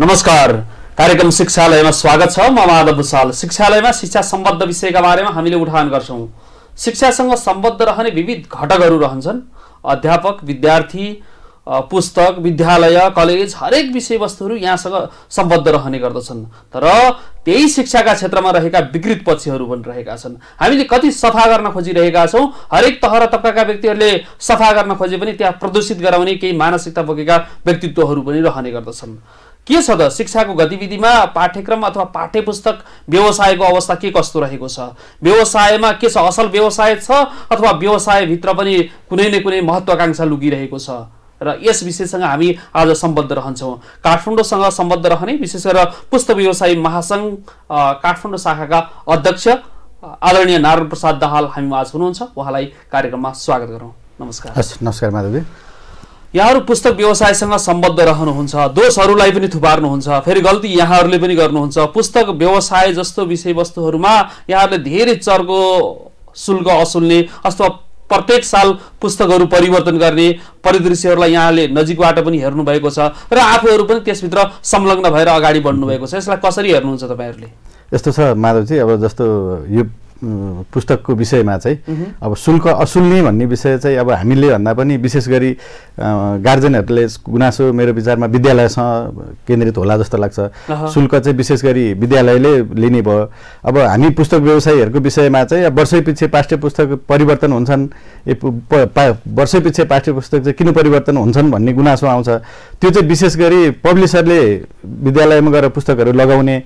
नमस्कार कार्यक्रम शिक्षालयमा स्वागत छ म माधव भूषाल शिक्षालयमा शिक्षा सम्बद्ध विषयका बारेमा हामीले उठान गर्छौँ शिक्षासँग सम्बद्ध रहने विविध घटकहरू रहन्छन् अध्यापक विद्यार्थी पुस्तक विद्यालय कलेज हरेक विषयवस्तुहरू यहाँसँग सम्बद्ध रहने गर्दछन् तर त्यही शिक्षाका क्षेत्रमा रहेका विकृत पक्षहरू पनि रहेका छन् हामीले कति सफा गर्न खोजिरहेका छौँ हरेक तह र तबकाका व्यक्तिहरूले सफा गर्न खोजे पनि त्यहाँ प्रदूषित गराउने केही मानसिकता बोकेका व्यक्तित्वहरू पनि रहने गर्दछन् के छ त शिक्षाको गतिविधिमा पाठ्यक्रम अथवा पाठ्य पुस्तक व्यवसायको अवस्था के कस्तो रहेको छ व्यवसायमा के छ असल व्यवसाय छ अथवा व्यवसायभित्र पनि कुनै न कुनै महत्त्वाकाङ्क्षा लुगिरहेको छ र यस विषयसँग हामी आज सम्बद्ध रहन्छौँ काठमाडौँसँग सम्बद्ध रहने विशेष गरेर पुस्तक व्यवसायी महासङ्घ काठमाडौँ शाखाका अध्यक्ष आदरणीय नारायण प्रसाद दाहाल हामीमा आज हुनुहुन्छ उहाँलाई कार्यक्रममा स्वागत गरौँ नमस्कार नमस्कार माधवी यहाँहरू पुस्तक व्यवसायसँग सम्बद्ध रहनुहुन्छ दोषहरूलाई पनि थुपार्नुहुन्छ फेरि गल्ती यहाँहरूले पनि गर्नुहुन्छ पुस्तक व्यवसाय जस्तो विषयवस्तुहरूमा यहाँहरूले धेरै चर्को शुल्क असुल्ने अथवा प्रत्येक साल पुस्तकहरू परिवर्तन गर्ने परिदृश्यहरूलाई यहाँले नजिकबाट पनि हेर्नुभएको छ र आफूहरू पनि त्यसभित्र संलग्न भएर अगाडि बढ्नुभएको छ यसलाई कसरी हेर्नुहुन्छ तपाईँहरूले यस्तो छ माधवजी अब जस्तो यो पुस्तकको विषयमा चाहिँ अब शुल्क असुल्ने भन्ने विषय चाहिँ अब हामीले भन्दा पनि विशेष गरी गार्जेनहरूले गुनासो मेरो विचारमा विद्यालयसँग केन्द्रित होला जस्तो लाग्छ शुल्क चाहिँ विशेष गरी विद्यालयले लिने भयो अब हामी पुस्तक व्यवसायीहरूको विषयमा चाहिँ वर्षै पछि पाठ्य पुस्तक परिवर्तन हुन्छन् ए वर्षै पछि पाठ्य पुस्तक चाहिँ किन परिवर्तन हुन्छन् भन्ने गुनासो आउँछ त्यो चाहिँ विशेष गरी पब्लिसरले विद्यालयमा गएर पुस्तकहरू लगाउने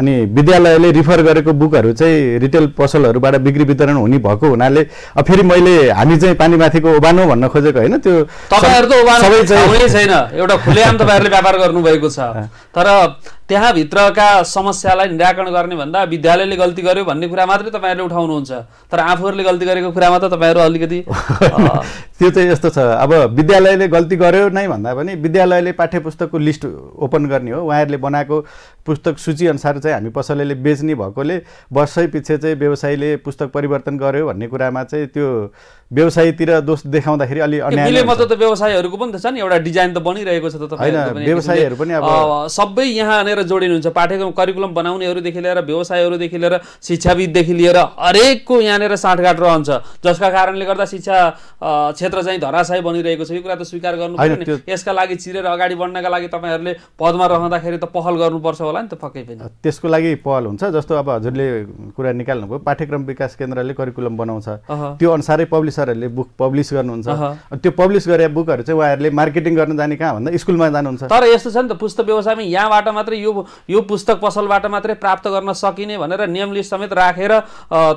अनि विद्यालयले रिफर गरेको बुकहरू चाहिँ रिटेल पसलहरूबाट बिक्री वितरण हुने भएको हुनाले फेरि मैले हामी चाहिँ पानी माथिको ओबानो भन्न खोजेको होइन त्यो तपाईँहरू त ओबानो छैन एउटा खुलेआम तपाईँहरूले व्यापार गर्नुभएको छ तर त्यहाँभित्रका समस्यालाई निराकरण गर्ने भन्दा विद्यालयले गल्ती गर्यो भन्ने कुरा मात्रै तपाईँहरूले उठाउनुहुन्छ तर आफूहरूले गल्ती गरेको कुरामा त तपाईँहरू अलिकति त्यो चाहिँ यस्तो छ अब विद्यालयले गल्ती गर्यो नै भन्दा पनि विद्यालयले पाठ्य पुस्तकको लिस्ट ओपन गर्ने हो उहाँहरूले बनाएको पुस्तक सूचीअनुसार चाहिँ हामी पसलले बेच्ने भएकोले वर्षै पछि चाहिँ व्यवसायीले पुस्तक परिवर्तन गर्यो भन्ने कुरामा चाहिँ त्यो व्यवसायतिर दोष देखाउँदाखेरि अलि अन्याय मतलब त व्यवसायहरूको पनि त छ नि एउटा डिजाइन त बनिरहेको छ त होइन व्यवसायहरू पनि अब सबै यहाँ आनेर जोडिनुहुन्छ पाठ्यक्रम करिकुलम बनाउनेहरूदेखि लिएर व्यवसायहरूदेखि लिएर शिक्षाविदेखि लिएर हरेकको यहाँनिर साँठगाँठ रहन्छ जसका कारणले गर्दा शिक्षा क्षेत्र चाहिँ धराशय बनिरहेको छ यो कुरा त स्वीकार गर्नु यसका लागि चिरेर अगाडि बढ्नका लागि तपाईँहरूले पदमा रहँदाखेरि त पहल गर्नुपर्छ होला नि त पक्कै पनि त्यसको लागि पहल हुन्छ जस्तो अब हजुरले कुरा निकाल्नुभयो पाठ्यक्रम विकास केन्द्रले करिकुलम बनाउँछ त्यो अनुसारै पब्लिस प्रफेसरहरूले बुक पब्लिस गर्नुहुन्छ त्यो पब्लिस गरे बुकहरू चाहिँ उहाँहरूले मार्केटिङ गर्न जाने कहाँ भन्दा स्कुलमा जानुहुन्छ तर यस्तो छ नि त पुस्तक व्यवसायमा यहाँबाट मात्रै यो यो पुस्तक पसलबाट मात्रै प्राप्त गर्न सकिने भनेर नियम लिस्ट समेत राखेर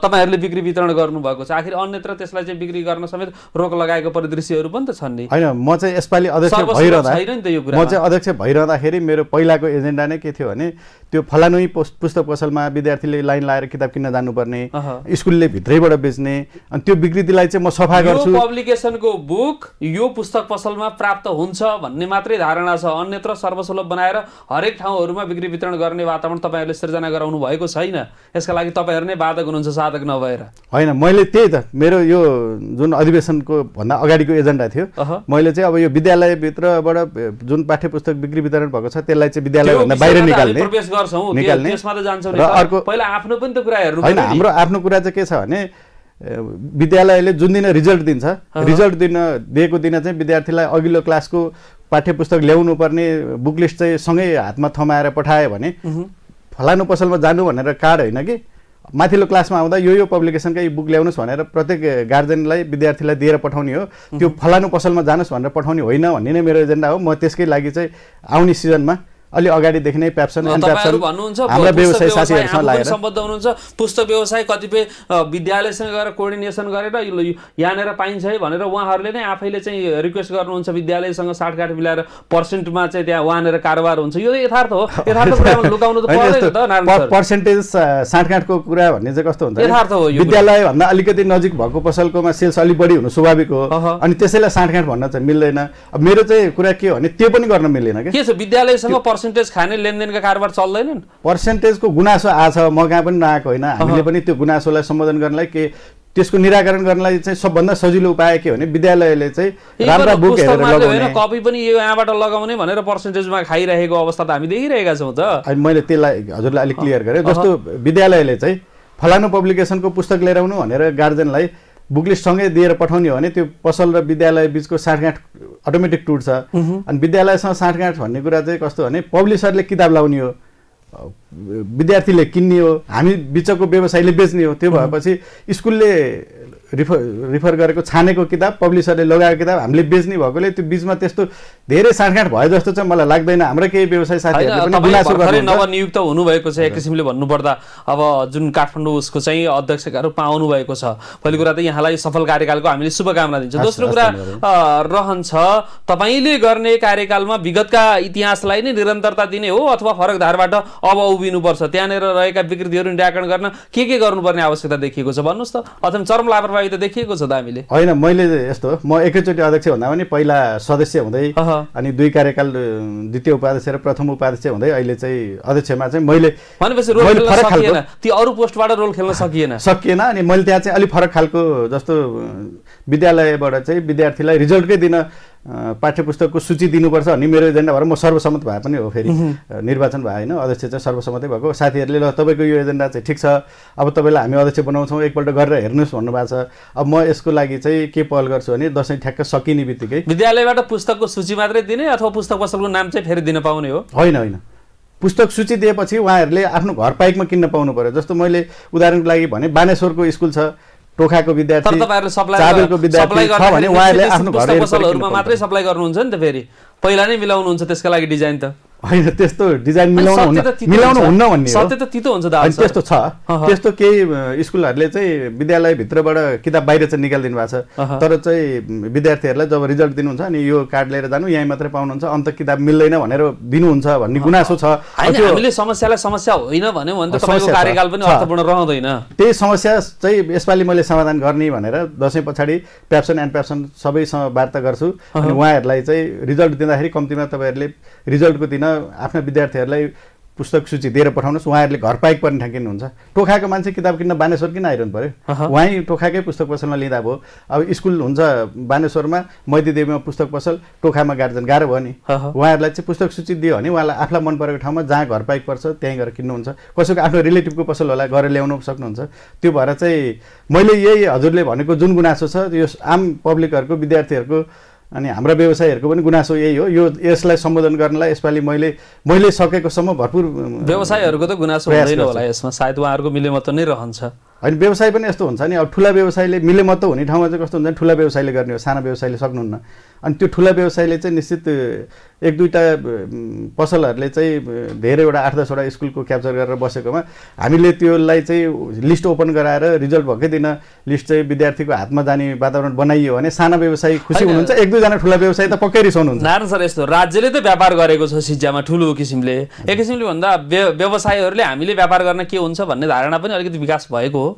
तपाईँहरूले बिक्री वितरण गर्नुभएको छ आखिर अन्यत्र त्यसलाई चाहिँ बिक्री गर्न समेत रोक लगाएको परिदृश्यहरू पनि त छन् नि होइन म चाहिँ यसपालि अध्यक्ष भइरहँदा म चाहिँ अध्यक्ष भइरहँदाखेरि मेरो पहिलाको एजेन्डा नै के थियो भने त्यो फलानु पुस्तक पसलमा विद्यार्थीले लाइन लाएर किताब किन्न जानुपर्ने स्कुलले भित्रैबाट बेच्ने अनि त्यो विकृतिलाई चाहिँ म सफा गर्छु पब्लिकेसनको बुक यो पुस्तक पसलमा प्राप्त हुन्छ भन्ने मात्रै धारणा छ अन्यत्र सर्वसुलभ बनाएर हरेक ठाउँहरूमा बिक्री वितरण गर्ने वातावरण तपाईँहरूले सृजना गराउनु भएको छैन यसका लागि तपाईँहरू नै बाधक हुनुहुन्छ साधक नभएर होइन मैले त्यही त मेरो यो जुन अधिवेशनको भन्दा अगाडिको एजेन्डा थियो मैले चाहिँ अब यो विद्यालयभित्रबाट जुन पाठ्य पुस्तक बिक्री वितरण भएको छ त्यसलाई चाहिँ विद्यालयभन्दा बाहिर निकाल्ने गर्छौँ पहिला आफ्नो पनि त कुरा हेर्नु होइन हाम्रो आफ्नो कुरा चाहिँ के छ भने विद्यालयले जुन दिन रिजल्ट दिन्छ रिजल्ट दिन दिएको दिन चाहिँ विद्यार्थीलाई अघिल्लो क्लासको पाठ्य पुस्तक ल्याउनु पर्ने बुकलिस्ट चाहिँ सँगै हातमा थमाएर पठायो भने फलानु पसलमा जानु भनेर कार्ड होइन कि माथिल्लो क्लासमा आउँदा यो यो पब्लिकेसनका यी बुक ल्याउनुहोस् भनेर प्रत्येक गार्जेनलाई विद्यार्थीलाई दिएर पठाउने हो त्यो फलानु पसलमा जानुहोस् भनेर पठाउने होइन भन्ने नै मेरो एजेन्डा हो म त्यसकै लागि चाहिँ आउने सिजनमा अलि अगाडिदेखि नै प्याप्सन भन्नुहुन्छ हाम्रो व्यवसाय साथीहरूसँग लागेर सम्बद्ध हुनुहुन्छ पुस्तक व्यवसाय कतिपय विद्यालयसँग गएर कोर्डिनेसन गरेर यहाँनिर पाइन्छ है भनेर उहाँहरूले नै आफैले चाहिँ रिक्वेस्ट गर्नुहुन्छ विद्यालयसँग साठगाठ मिलाएर पर्सेन्टमा चाहिँ त्यहाँ उहाँनिर कारोबार हुन्छ यो यथार्थ हो यथार्थ लुकाउनु त पर्सेन्टेज साठगाँठको कुरा भन्ने चाहिँ कस्तो हुन्छ यथार्थ हो विद्यालयभन्दा अलिकति नजिक भएको पसलकोमा सेल्स अलिक बढी हुनु स्वाभाविक हो अनि त्यसैलाई साठगाँठ भन्न चाहिँ मिल्दैन मेरो चाहिँ कुरा के हो भने त्यो पनि गर्न मिल्दैन के छ विद्यालयसँग पर्सेन्टेज खाने लेनदेनका कारोबार चल्दैनन् पर्सेन्टेजको गुनासो आछ म कहाँ पनि नआएको होइन हामीले पनि त्यो गुनासोलाई सम्बोधन गर्नलाई के त्यसको निराकरण गर्नलाई चाहिँ सबभन्दा सजिलो उपाय के भने विद्यालयले चाहिँ राम्रा बुक हेरेर कपी पनि यो यहाँबाट लगाउने भनेर पर्सेन्टेजमा खाइरहेको अवस्था त हामी देखिरहेका छौँ त मैले त्यसलाई हजुरलाई अलिक क्लियर गरेँ जस्तो विद्यालयले चाहिँ फलानु पब्लिकेसनको पुस्तक लिएर आउनु भनेर गार्जेनलाई सँगै दिएर पठाउने हो भने त्यो पसल र विद्यालय बिचको साँठगाँठ अटोमेटिक टुट्छ अनि विद्यालयसँग साँठगाँठ भन्ने कुरा चाहिँ कस्तो भने पब्लिसरले किताब लाउने हो विद्यार्थीले किन्ने हो हामी बिचको व्यवसायले बेच्ने हो त्यो भएपछि स्कुलले रिफर रिफर गरेको छानेको किताब पब्लिसरले लगाएको किताब हामीले बेच्ने भएकोले त्यो बिचमा त्यस्तो धेरै साँठगाँठ भयो जस्तो चाहिँ मलाई लाग्दैन हाम्रो केही व्यवसाय साथीहरूले नवनियुक्त हुनुभएको छ एक किसिमले भन्नुपर्दा अब जुन काठमाडौँ उसको चाहिँ अध्यक्षका पाउनु भएको छ पहिलो कुरा त यहाँलाई सफल कार्यकालको हामीले शुभकामना दिन्छौँ दोस्रो कुरा रहन्छ तपाईँले गर्ने कार्यकालमा विगतका इतिहासलाई नै निरन्तरता दिने हो अथवा फरक धारबाट अब उभिनुपर्छ त्यहाँनिर रहेका विकृतिहरू निराकरण गर्न के के गर्नुपर्ने आवश्यकता देखिएको छ भन्नुहोस् त अथवा चरम लापरवाही सहभागिता देखिएको छ हामीले होइन मैले यस्तो म एकैचोटि अध्यक्ष भन्दा पनि पहिला सदस्य हुँदै अनि दुई कार्यकाल द्वितीय उपाध्यक्ष र प्रथम उपाध्यक्ष हुँदै अहिले चाहिँ अध्यक्षमा चाहिँ मैले भनेपछि रोल ती अरू पोस्टबाट रोल खेल्न सकिएन सकिएन अनि मैले त्यहाँ चाहिँ अलिक फरक खालको जस्तो विद्यालयबाट चाहिँ विद्यार्थीलाई रिजल्टकै दिन पाठ्य पुस्तकको सूची दिनुपर्छ भन्ने मेरो एजेन्डा भएर म सर्वसम्मत भए पनि हो फेरि निर्वाचन भए होइन अध्यक्ष चाहिँ सर्वसम्मतै भएको साथीहरूले ल तपाईँको यो एजेन्डा चाहिँ ठिक छ अब तपाईँलाई हामी अध्यक्ष बनाउँछौँ एकपल्ट गरेर हेर्नुहोस् भन्नुभएको छ अब म यसको लागि चाहिँ के पहल गर्छु भने दसैँ ठ्याक्क सकिने बित्तिकै विद्यालयबाट पुस्तकको सूची मात्रै दिने अथवा पुस्तक पसलको नाम चाहिँ फेरि दिन पाउने हो होइन होइन पुस्तक सूची दिएपछि उहाँहरूले आफ्नो घर पाइकमा किन्न पाउनु पऱ्यो जस्तो मैले उदाहरणको लागि भने बानेश्वरको स्कुल छ टोखाको विद्यार्थी आफ्नो मात्रै सप्लाई गर्नुहुन्छ नि त फेरि पहिला नै मिलाउनुहुन्छ त्यसका लागि डिजाइन त होइन त्यस्तो डिजाइन मिलाउनु हुन्न मिलाउनु हुन्न भन्ने सत्य त तितो हुन्छ त्यस्तो छ त्यस्तो केही स्कुलहरूले चाहिँ विद्यालयभित्रबाट किताब बाहिर चाहिँ निकालिदिनु भएको छ तर चाहिँ विद्यार्थीहरूलाई जब रिजल्ट दिनुहुन्छ अनि यो कार्ड लिएर जानु यहीँ मात्रै पाउनुहुन्छ अन्त किताब मिल्दैन भनेर दिनुहुन्छ भन्ने गुनासो छ हामीले समस्यालाई समस्या होइन भने कार्यकाल पनि अर्थपूर्ण रहँदैन त्यही समस्या चाहिँ यसपालि मैले समाधान गर्ने भनेर दसैँ पछाडि प्याप्सन एन्ड प्याप्सन सबैसँग वार्ता गर्छु अनि उहाँहरूलाई चाहिँ रिजल्ट दिँदाखेरि कम्तीमा तपाईँहरूले रिजल्टको दिन आफ्ना विद्यार्थीहरूलाई पुस्तक सूची दिएर पठाउनुहोस् उहाँहरूले घर पाइक पर्ने ठाउँ किन्नुहुन्छ टोखाको मान्छे किताब किन्न बानेश्वर किन आइरहनु पऱ्यो उहाँ टोखाकै पुस्तक पसलमा लिँदा भयो अब स्कुल हुन्छ बानेश्वरमा मैदीदेवीमा पुस्तक पसल टोखामा गार्जन गाह्रो भयो नि उहाँहरूलाई चाहिँ पुस्तक सूची दियो भने उहाँलाई आफूलाई मन परेको ठाउँमा जहाँ घर पाइक पर्छ त्यहीँ गएर किन्नुहुन्छ कसैको आफ्नो रिलेटिभको पसल होला गएर ल्याउनु सक्नुहुन्छ त्यो भएर चाहिँ मैले यही हजुरले भनेको जुन गुनासो छ यो आम पब्लिकहरूको विद्यार्थीहरूको अनि हाम्रा व्यवसायीहरूको पनि गुनासो यही हो यो यसलाई सम्बोधन गर्नलाई यसपालि मैले मैले सकेकोसम्म भरपुर व्यवसायहरूको त गुनासो हुँदैन होला यसमा सायद उहाँहरूको मिलेमत नै रहन्छ होइन व्यवसाय पनि यस्तो हुन्छ नि अब ठुला व्यवसायले मिले मत हुने ठाउँमा चाहिँ कस्तो हुन्छ नि ठुला व्यवसायले गर्ने हो साना व्यवसायले सक्नुहुन्न अनि त्यो ठुला व्यवसायले चाहिँ निश्चित एक दुईवटा पसलहरूले चाहिँ धेरैवटा आठ दसवटा स्कुलको क्याप्चर गरेर बसेकोमा हामीले त्योलाई चाहिँ लिस्ट ओपन गराएर रिजल्ट भएकै दिन लिस्ट चाहिँ विद्यार्थीको हातमा जाने वातावरण बनाइयो भने साना व्यवसाय खुसी हुनुहुन्छ एक दुईजना ठुला व्यवसाय त पक्कै रिसाउनुहुन्छ नारायण सर यस्तो राज्यले त व्यापार गरेको छ सिज्यामा ठुलो किसिमले एक किसिमले भन्दा व्यवसायहरूले हामीले व्यापार गर्न के हुन्छ भन्ने धारणा पनि अलिकति विकास भएको हो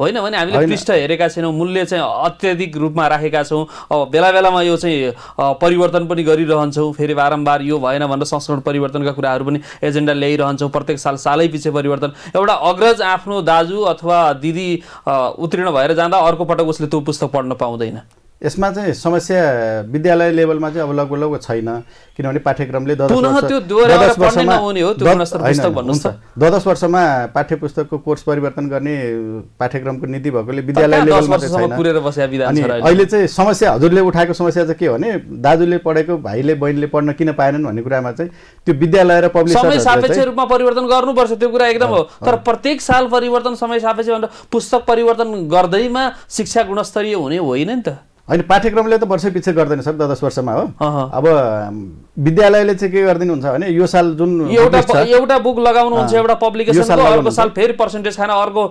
होइन भने हामीले पृष्ठ हेरेका छैनौँ मूल्य चाहिँ अत्याधिक रूपमा राखेका छौँ अब बेला बेलामा यो चाहिँ परिवर्तन पनि गरिरहन्छौँ फेरि बारम्बार यो भएन भनेर संस्करण परिवर्तनका कुराहरू पनि एजेन्डा ल्याइरहन्छौँ प्रत्येक साल सालै पछि परिवर्तन एउटा अग्रज आफ्नो दाजु अथवा दिदी उत्तीर्ण भएर जाँदा अर्को पटक उसले त्यो पुस्तक पढ्न पाउँदैन यसमा चाहिँ समस्या विद्यालय लेभलमा चाहिँ अब लगभग लगभग छैन किनभने पाठ्यक्रमले दस वर्षमा पाठ्य पुस्तकको कोर्स परिवर्तन गर्ने पाठ्यक्रमको नीति भएकोले विद्यालय लेभलमा अनि अहिले चाहिँ समस्या हजुरले उठाएको समस्या चाहिँ के भने दाजुले पढेको भाइले बहिनीले पढ्न किन पाएनन् भन्ने कुरामा चाहिँ त्यो विद्यालय र पब्लिक सापेक्ष रूपमा परिवर्तन गर्नुपर्छ त्यो कुरा एकदम हो तर प्रत्येक साल परिवर्तन समय सापेक्ष भनेर पुस्तक परिवर्तन गर्दैमा शिक्षा गुणस्तरीय हुने होइन नि त होइन पाठ्यक्रमले त वर्षै पछि गर्दैन सर दस वर्षमा हो अब विद्यालयले चाहिँ के गरिदिनुहुन्छ भने यो साल जुन एउटा एउटा बुक लगाउनुहुन्छ एउटा अर्को साल फेरि पर्सेन्टेज खाना अर्को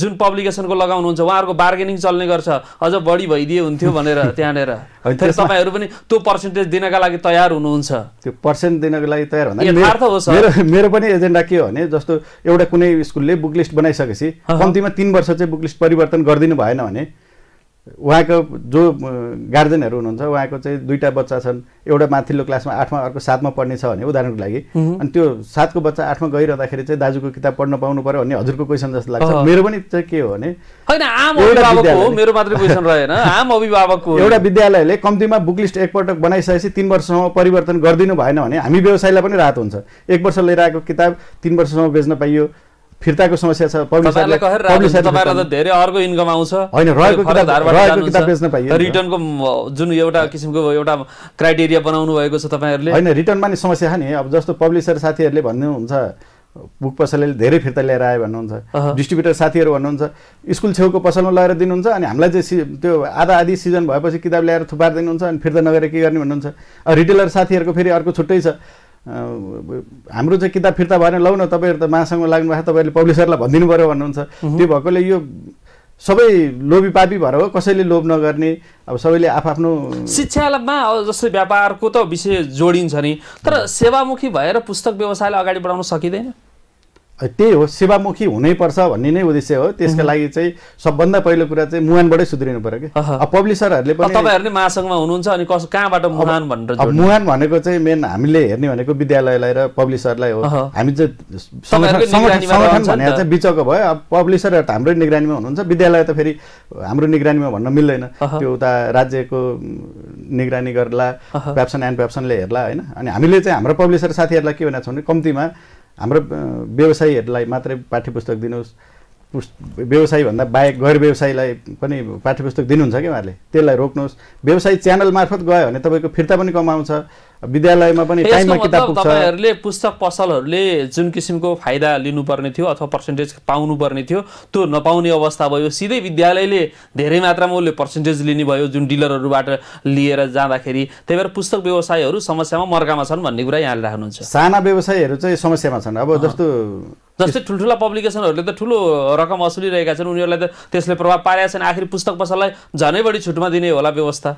जुन पब्लिकेसनको लगाउनुहुन्छ उहाँहरूको बार्गेनिङ चल्ने गर्छ अझ बढी भइदिए हुन्थ्यो भनेर त्यहाँनिर तपाईँहरू पनि त्यो पर्सेन्टेज दिनका लागि तयार हुनुहुन्छ त्यो पर्सेन्ट दिनको लागि तयार हुनु मेरो मेरो पनि एजेन्डा के हो भने जस्तो एउटा कुनै स्कुलले बुक लिस्ट बनाइसकेपछि कम्तीमा तिन वर्ष चाहिँ बुक लिस्ट परिवर्तन गरिदिनु भएन भने उहाँको जो गार्जेनहरू हुनुहुन्छ उहाँको चाहिँ दुईवटा बच्चा छन् एउटा माथिल्लो क्लासमा आठमा अर्को सातमा पढ्ने छ भने उदाहरणको लागि अनि त्यो सातको बच्चा आठमा गइरहँदाखेरि चाहिँ दाजुको किताब पढ्न पाउनु पऱ्यो भन्ने हजुरको क्वेसन जस्तो लाग्छ मेरो पनि चाहिँ के हो भने होइन आम अभिभावक हो मेरो मात्रै क्वेसन रहेन आम अभिभावकको एउटा विद्यालयले कम्तीमा बुक लिस्ट एकपटक बनाइसकेपछि तिन वर्षसम्म परिवर्तन गरिदिनु भएन भने हामी व्यवसायलाई पनि राहत हुन्छ एक वर्ष लिएर आएको किताब तिन वर्षसम्म बेच्न पाइयो फिर्ताको समस्या छ धेरै अर्को इन्कम आउँछ होइन रहेको किताब बेच्न पाइयो रिटर्नको जुन एउटा किसिमको एउटा क्राइटेरिया बनाउनु भएको छ तपाईँहरूले होइन रिटर्नमा नि समस्या छ नि अब जस्तो पब्लिसर साथीहरूले भन्नुहुन्छ बुक पसलले धेरै फिर्ता ल्याएर आयो भन्नुहुन्छ डिस्ट्रिब्युटर साथीहरू भन्नुहुन्छ स्कुल छेउको पसलमा लगेर दिनुहुन्छ अनि हामीलाई चाहिँ त्यो आधा आधी सिजन भएपछि किताब ल्याएर दिनुहुन्छ अनि फिर्ता नगरेर के गर्ने भन्नुहुन्छ रिटेलर साथीहरूको फेरि अर्को छुट्टै छ हाम्रो चाहिँ किताब फिर्ता भएन लौ न तपाईँहरू त लाग्नु लाग्नुभएको छ तपाईँहरूले पब्लिसरलाई भनिदिनु पऱ्यो भन्नुहुन्छ त्यो भएकोले यो सबै लोभी पापी भएर हो कसैले लोभ नगर्ने अब सबैले आफआफ्नो शिक्षामा जस्तै व्यापारको त विषय जोडिन्छ नि तर सेवामुखी भएर पुस्तक व्यवसायलाई अगाडि बढाउन सकिँदैन त्यही हो सेवामुखी हुनैपर्छ भन्ने नै उद्देश्य हो त्यसको लागि चाहिँ सबभन्दा पहिलो कुरा चाहिँ मुहानबाटै सुध्रिनु पऱ्यो कि अब पब्लिसरहरूले पनि तपाईँहरू महासङ्घमा हुनुहुन्छ अनि कस कहाँबाट मुहान भनेर मुहान भनेको चाहिँ मेन हामीले हेर्ने भनेको विद्यालयलाई र पब्लिसरलाई हो हामी चाहिँ सङ्गठन भनेर चाहिँ बिचको भयो अब पब्लिसरहरू त हाम्रै निगरानीमा हुनुहुन्छ विद्यालय त फेरि हाम्रो निगरानीमा भन्न मिल्दैन त्यो उता राज्यको निगरानी गर्ला प्याप्सन एन्ड प्याप्सनले हेर्ला होइन अनि हामीले चाहिँ हाम्रो पब्लिसर साथीहरूलाई के भनेको छौँ भने कम्तीमा हाम्रो व्यवसायीहरूलाई मात्रै पाठ्य पुस्तक दिनुहोस् व्यवसायीभन्दा बाहेक गैर व्यवसायलाई पनि पाठ्यपुस्तक दिनुहुन्छ कि उहाँहरूले त्यसलाई रोक्नुहोस् व्यवसाय च्यानल मार्फत गयो भने तपाईँको फिर्ता पनि कमाउँछ विद्यालयमा पनि टाइममा किताब तपाईँहरूले पुस्तक पसलहरूले जुन किसिमको फाइदा लिनुपर्ने थियो अथवा पर्सेन्टेज पाउनुपर्ने थियो त्यो नपाउने अवस्था भयो सिधै विद्यालयले धेरै मात्रामा उसले पर्सेन्टेज लिने भयो जुन डिलरहरूबाट लिएर जाँदाखेरि त्यही भएर पुस्तक व्यवसायहरू समस्यामा मर्कामा छन् भन्ने कुरा यहाँले राख्नुहुन्छ साना व्यवसायहरू चाहिँ समस्यामा छन् अब जस्तो जस्तै ठुल्ठुला पब्लिकेसनहरूले त ठुलो रकम असुलिरहेका छन् उनीहरूलाई त त्यसले प्रभाव पारेका छन् आखिर पुस्तक पसललाई झनै बढी छुटमा दिने होला व्यवस्था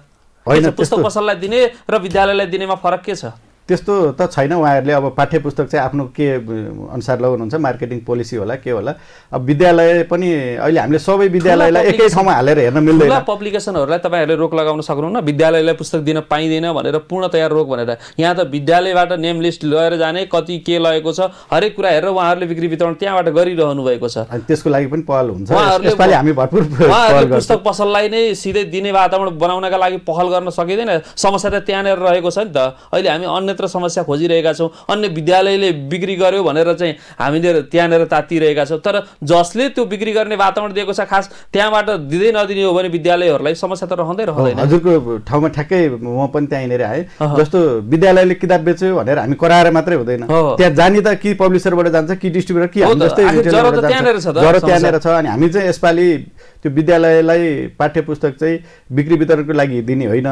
पुस्तक पसललाई दिने र विद्यालयलाई दिनेमा फरक के छ त्यस्तो त छैन उहाँहरूले अब पाठ्य पुस्तक चाहिँ आफ्नो के अनुसार लगाउनुहुन्छ मार्केटिङ पोलिसी होला के होला अब विद्यालय पनि अहिले हामीले सबै विद्यालयलाई एकै ठाउँमा हालेर हेर्न मिल्दैन पब्लिकेसनहरूलाई तपाईँहरूले रोक लगाउन सक्नुहुन्न विद्यालयलाई पुस्तक दिन पाइँदैन भनेर पूर्णतया रोक भनेर यहाँ त विद्यालयबाट नेम लिस्ट लगेर जाने कति के लगेको छ हरेक कुरा हेरेर उहाँहरूले बिक्री वितरण त्यहाँबाट गरिरहनु भएको छ त्यसको लागि पनि पहल हुन्छ उहाँहरूले हामी भरपुर पुस्तक पसललाई नै सिधै दिने वातावरण बनाउनका लागि पहल गर्न सकिँदैन समस्या त त्यहाँनिर रहेको छ नि त अहिले हामी अन्य क्षेत्र समस्या खोजिरहेका छौँ अन्य विद्यालयले बिक्री गर्यो भनेर चाहिँ हामीले त्यहाँनिर तातिरहेका छौँ तर जसले त्यो बिक्री गर्ने वातावरण दिएको छ खास त्यहाँबाट दिँदै नदिने हो भने विद्यालयहरूलाई समस्या त रहँदै रहँदैन हजुरको ठाउँमा ठ्याक्कै म पनि त्यहाँनिर आएँ जस्तो विद्यालयले किताब बेच्यो भनेर हामी कराएर मात्रै हुँदैन त्यहाँ जाने त कि पब्लिसरबाट जान्छ कि डिस्ट्रिब्युटर कि हामी त्यहाँनिर छ अनि हामी चाहिँ यसपालि त्यो विद्यालयलाई पाठ्य पुस्तक चाहिँ बिक्री वितरणको लागि दिने होइन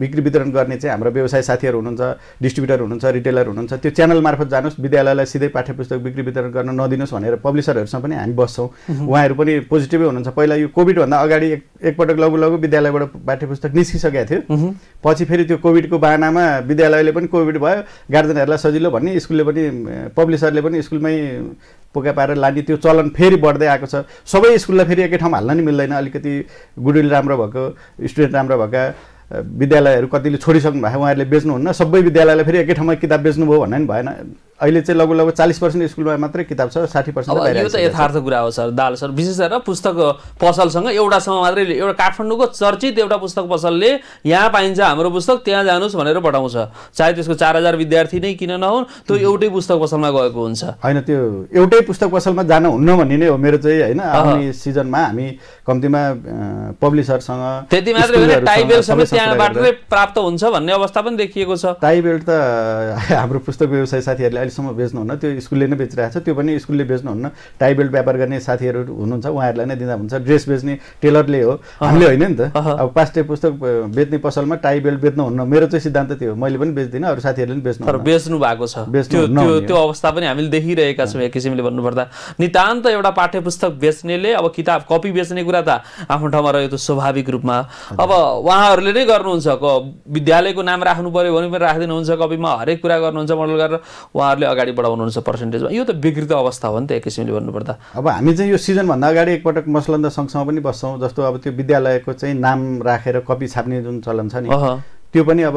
बिक्री वितरण गर्ने चाहिँ हाम्रो व्यवसाय साथीहरू हुनुहुन्छ डिस्ट्रिब्युटर हुनुहुन्छ रिटेलर हुनुहुन्छ त्यो च्यानल मार्फत जानुहोस् विद्यालयलाई सिधै पाठ्य पुस्तक बिक्री वितरण गर्न नदिनुहोस् भनेर पब्लिसरहरूसँग पनि हामी बस्छौँ उहाँहरू पनि पोजिटिभै हुनुहुन्छ पहिला यो कोभिडभन्दा अगाडि एक एकपटक लघु लघु विद्यालयबाट पाठ्य पुस्तक निस्किसकेको थियो पछि फेरि त्यो कोभिडको बाहनामा विद्यालयले पनि कोभिड भयो गार्जेनहरूलाई सजिलो भन्ने स्कुलले पनि पब्लिसरले पनि स्कुलमै पोका पारेर लाने त्यो चलन फेरि बढ्दै आएको छ सबै स्कुललाई फेरि एकै ठाउँ हाल्न नि मिल्दैन अलिकति गुडविल राम्रो भएको स्टुडेन्ट राम्रो भएका विद्यालयहरू कतिले छोडिसक्नु भएको उहाँहरूले बेच्नुहुन्न सबै विद्यालयले फेरि एकै ठाउँमा किताब बेच्नुभयो भन्ने पनि भएन अहिले चाहिँ लगभग लगभग चालिस पर्सेन्ट स्कुलमा मात्रै किताब छ साठी पर्सेन्ट यो त यथार्थ कुरा हो सर दाल सर विशेष गरेर पुस्तक पसलसँग एउटासँग मात्रै एउटा काठमाडौँको चर्चित एउटा पुस्तक पसलले यहाँ पाइन्छ हाम्रो पुस्तक त्यहाँ जानुहोस् भनेर पठाउँछ चाहे त्यसको चार हजार विद्यार्थी नै किन नहुन् त्यो एउटै पुस्तक पसलमा गएको हुन्छ होइन त्यो एउटै पुस्तक पसलमा जान हुन्न भन्ने नै हो मेरो चाहिँ होइन आउने सिजनमा हामी कम्तीमा पब्लिसरसँग त्यति मात्रै होइन टाइबेल समेत त्यहाँबाट प्राप्त हुन्छ भन्ने अवस्था पनि देखिएको छ टाइबेल त हाम्रो पुस्तक व्यवसाय साथीहरूले त्यससम्म बेच्नुहुन्न त्यो स्कुलले नै बेचिरहेको छ त्यो पनि स्कुलले बेच्नुहुन्न टाइ बेल्ट व्यापार गर्ने साथीहरू हुनुहुन्छ उहाँहरूलाई नै दिँदा हुन्छ ड्रेस बेच्ने टेलरले हो हामीले होइन नि त अब पास्टे पुस्तक बेच्ने पसलमा टाइ बेल्ट बेच्नुहुन्न मेरो चाहिँ सिद्धान्त त्यो हो मैले पनि बेच्दिनँ अरू साथीहरूले पनि बेच्नु तर बेच्नु भएको छ त्यो अवस्था पनि हामीले देखिरहेका छौँ एक किसिमले भन्नुपर्दा नितान्त एउटा पाठ्य पुस्तक बेच्नेले अब किताब कपी बेच्ने कुरा त आफ्नो ठाउँमा रह्यो त स्वाभाविक रूपमा अब उहाँहरूले नै गर्नुहुन्छ विद्यालयको नाम राख्नु पऱ्यो भने पनि राखिदिनुहुन्छ कपीमा हरेक कुरा गर्नुहुन्छ मोडल गरेर उहाँहरूले हिसाबले अगाडि बढाउनुहुन्छ पर्सेन्टेजमा यो त विकृत अवस्था हो नि त एक किसिमले भन्नुपर्दा अब हामी चाहिँ यो सिजनभन्दा अगाडि एकपटक मसलन्द सँगसँग पनि बस्छौँ जस्तो अब त्यो विद्यालयको चाहिँ नाम राखेर कपी छाप्ने जुन चलन छ नि त्यो पनि अब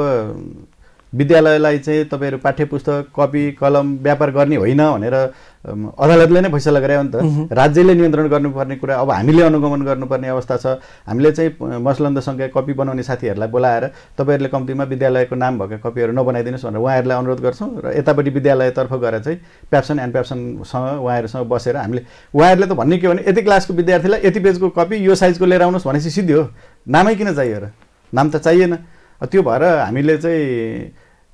विद्यालयलाई चाहिँ तपाईँहरू पाठ्य पुस्तक कपी कलम व्यापार गर्ने होइन भनेर अदालतले नै फैसला गरे अन्त राज्यले नियन्त्रण गर्नुपर्ने कुरा अब हामीले अनुगमन गर्नुपर्ने अवस्था छ हामीले चाहिँ मसलन्द सङ्ख्या कपी बनाउने साथीहरूलाई बोलाएर तपाईँहरूले कम्तीमा विद्यालयको नाम भएको कपीहरू नबनाइदिनुहोस् भनेर उहाँहरूलाई अनुरोध गर्छौँ र यतापट्टि विद्यालयतर्फ गएर चाहिँ प्याप्सन एन्ड प्याप्सनसँग उहाँहरूसँग बसेर हामीले उहाँहरूले त भन्ने के भने यति क्लासको विद्यार्थीलाई यति पेजको कपी यो साइजको लिएर आउनुहोस् भनेपछि सिद्धि हो नामै किन चाहियो र नाम त चाहिएन त्यो भएर हामीले चाहिँ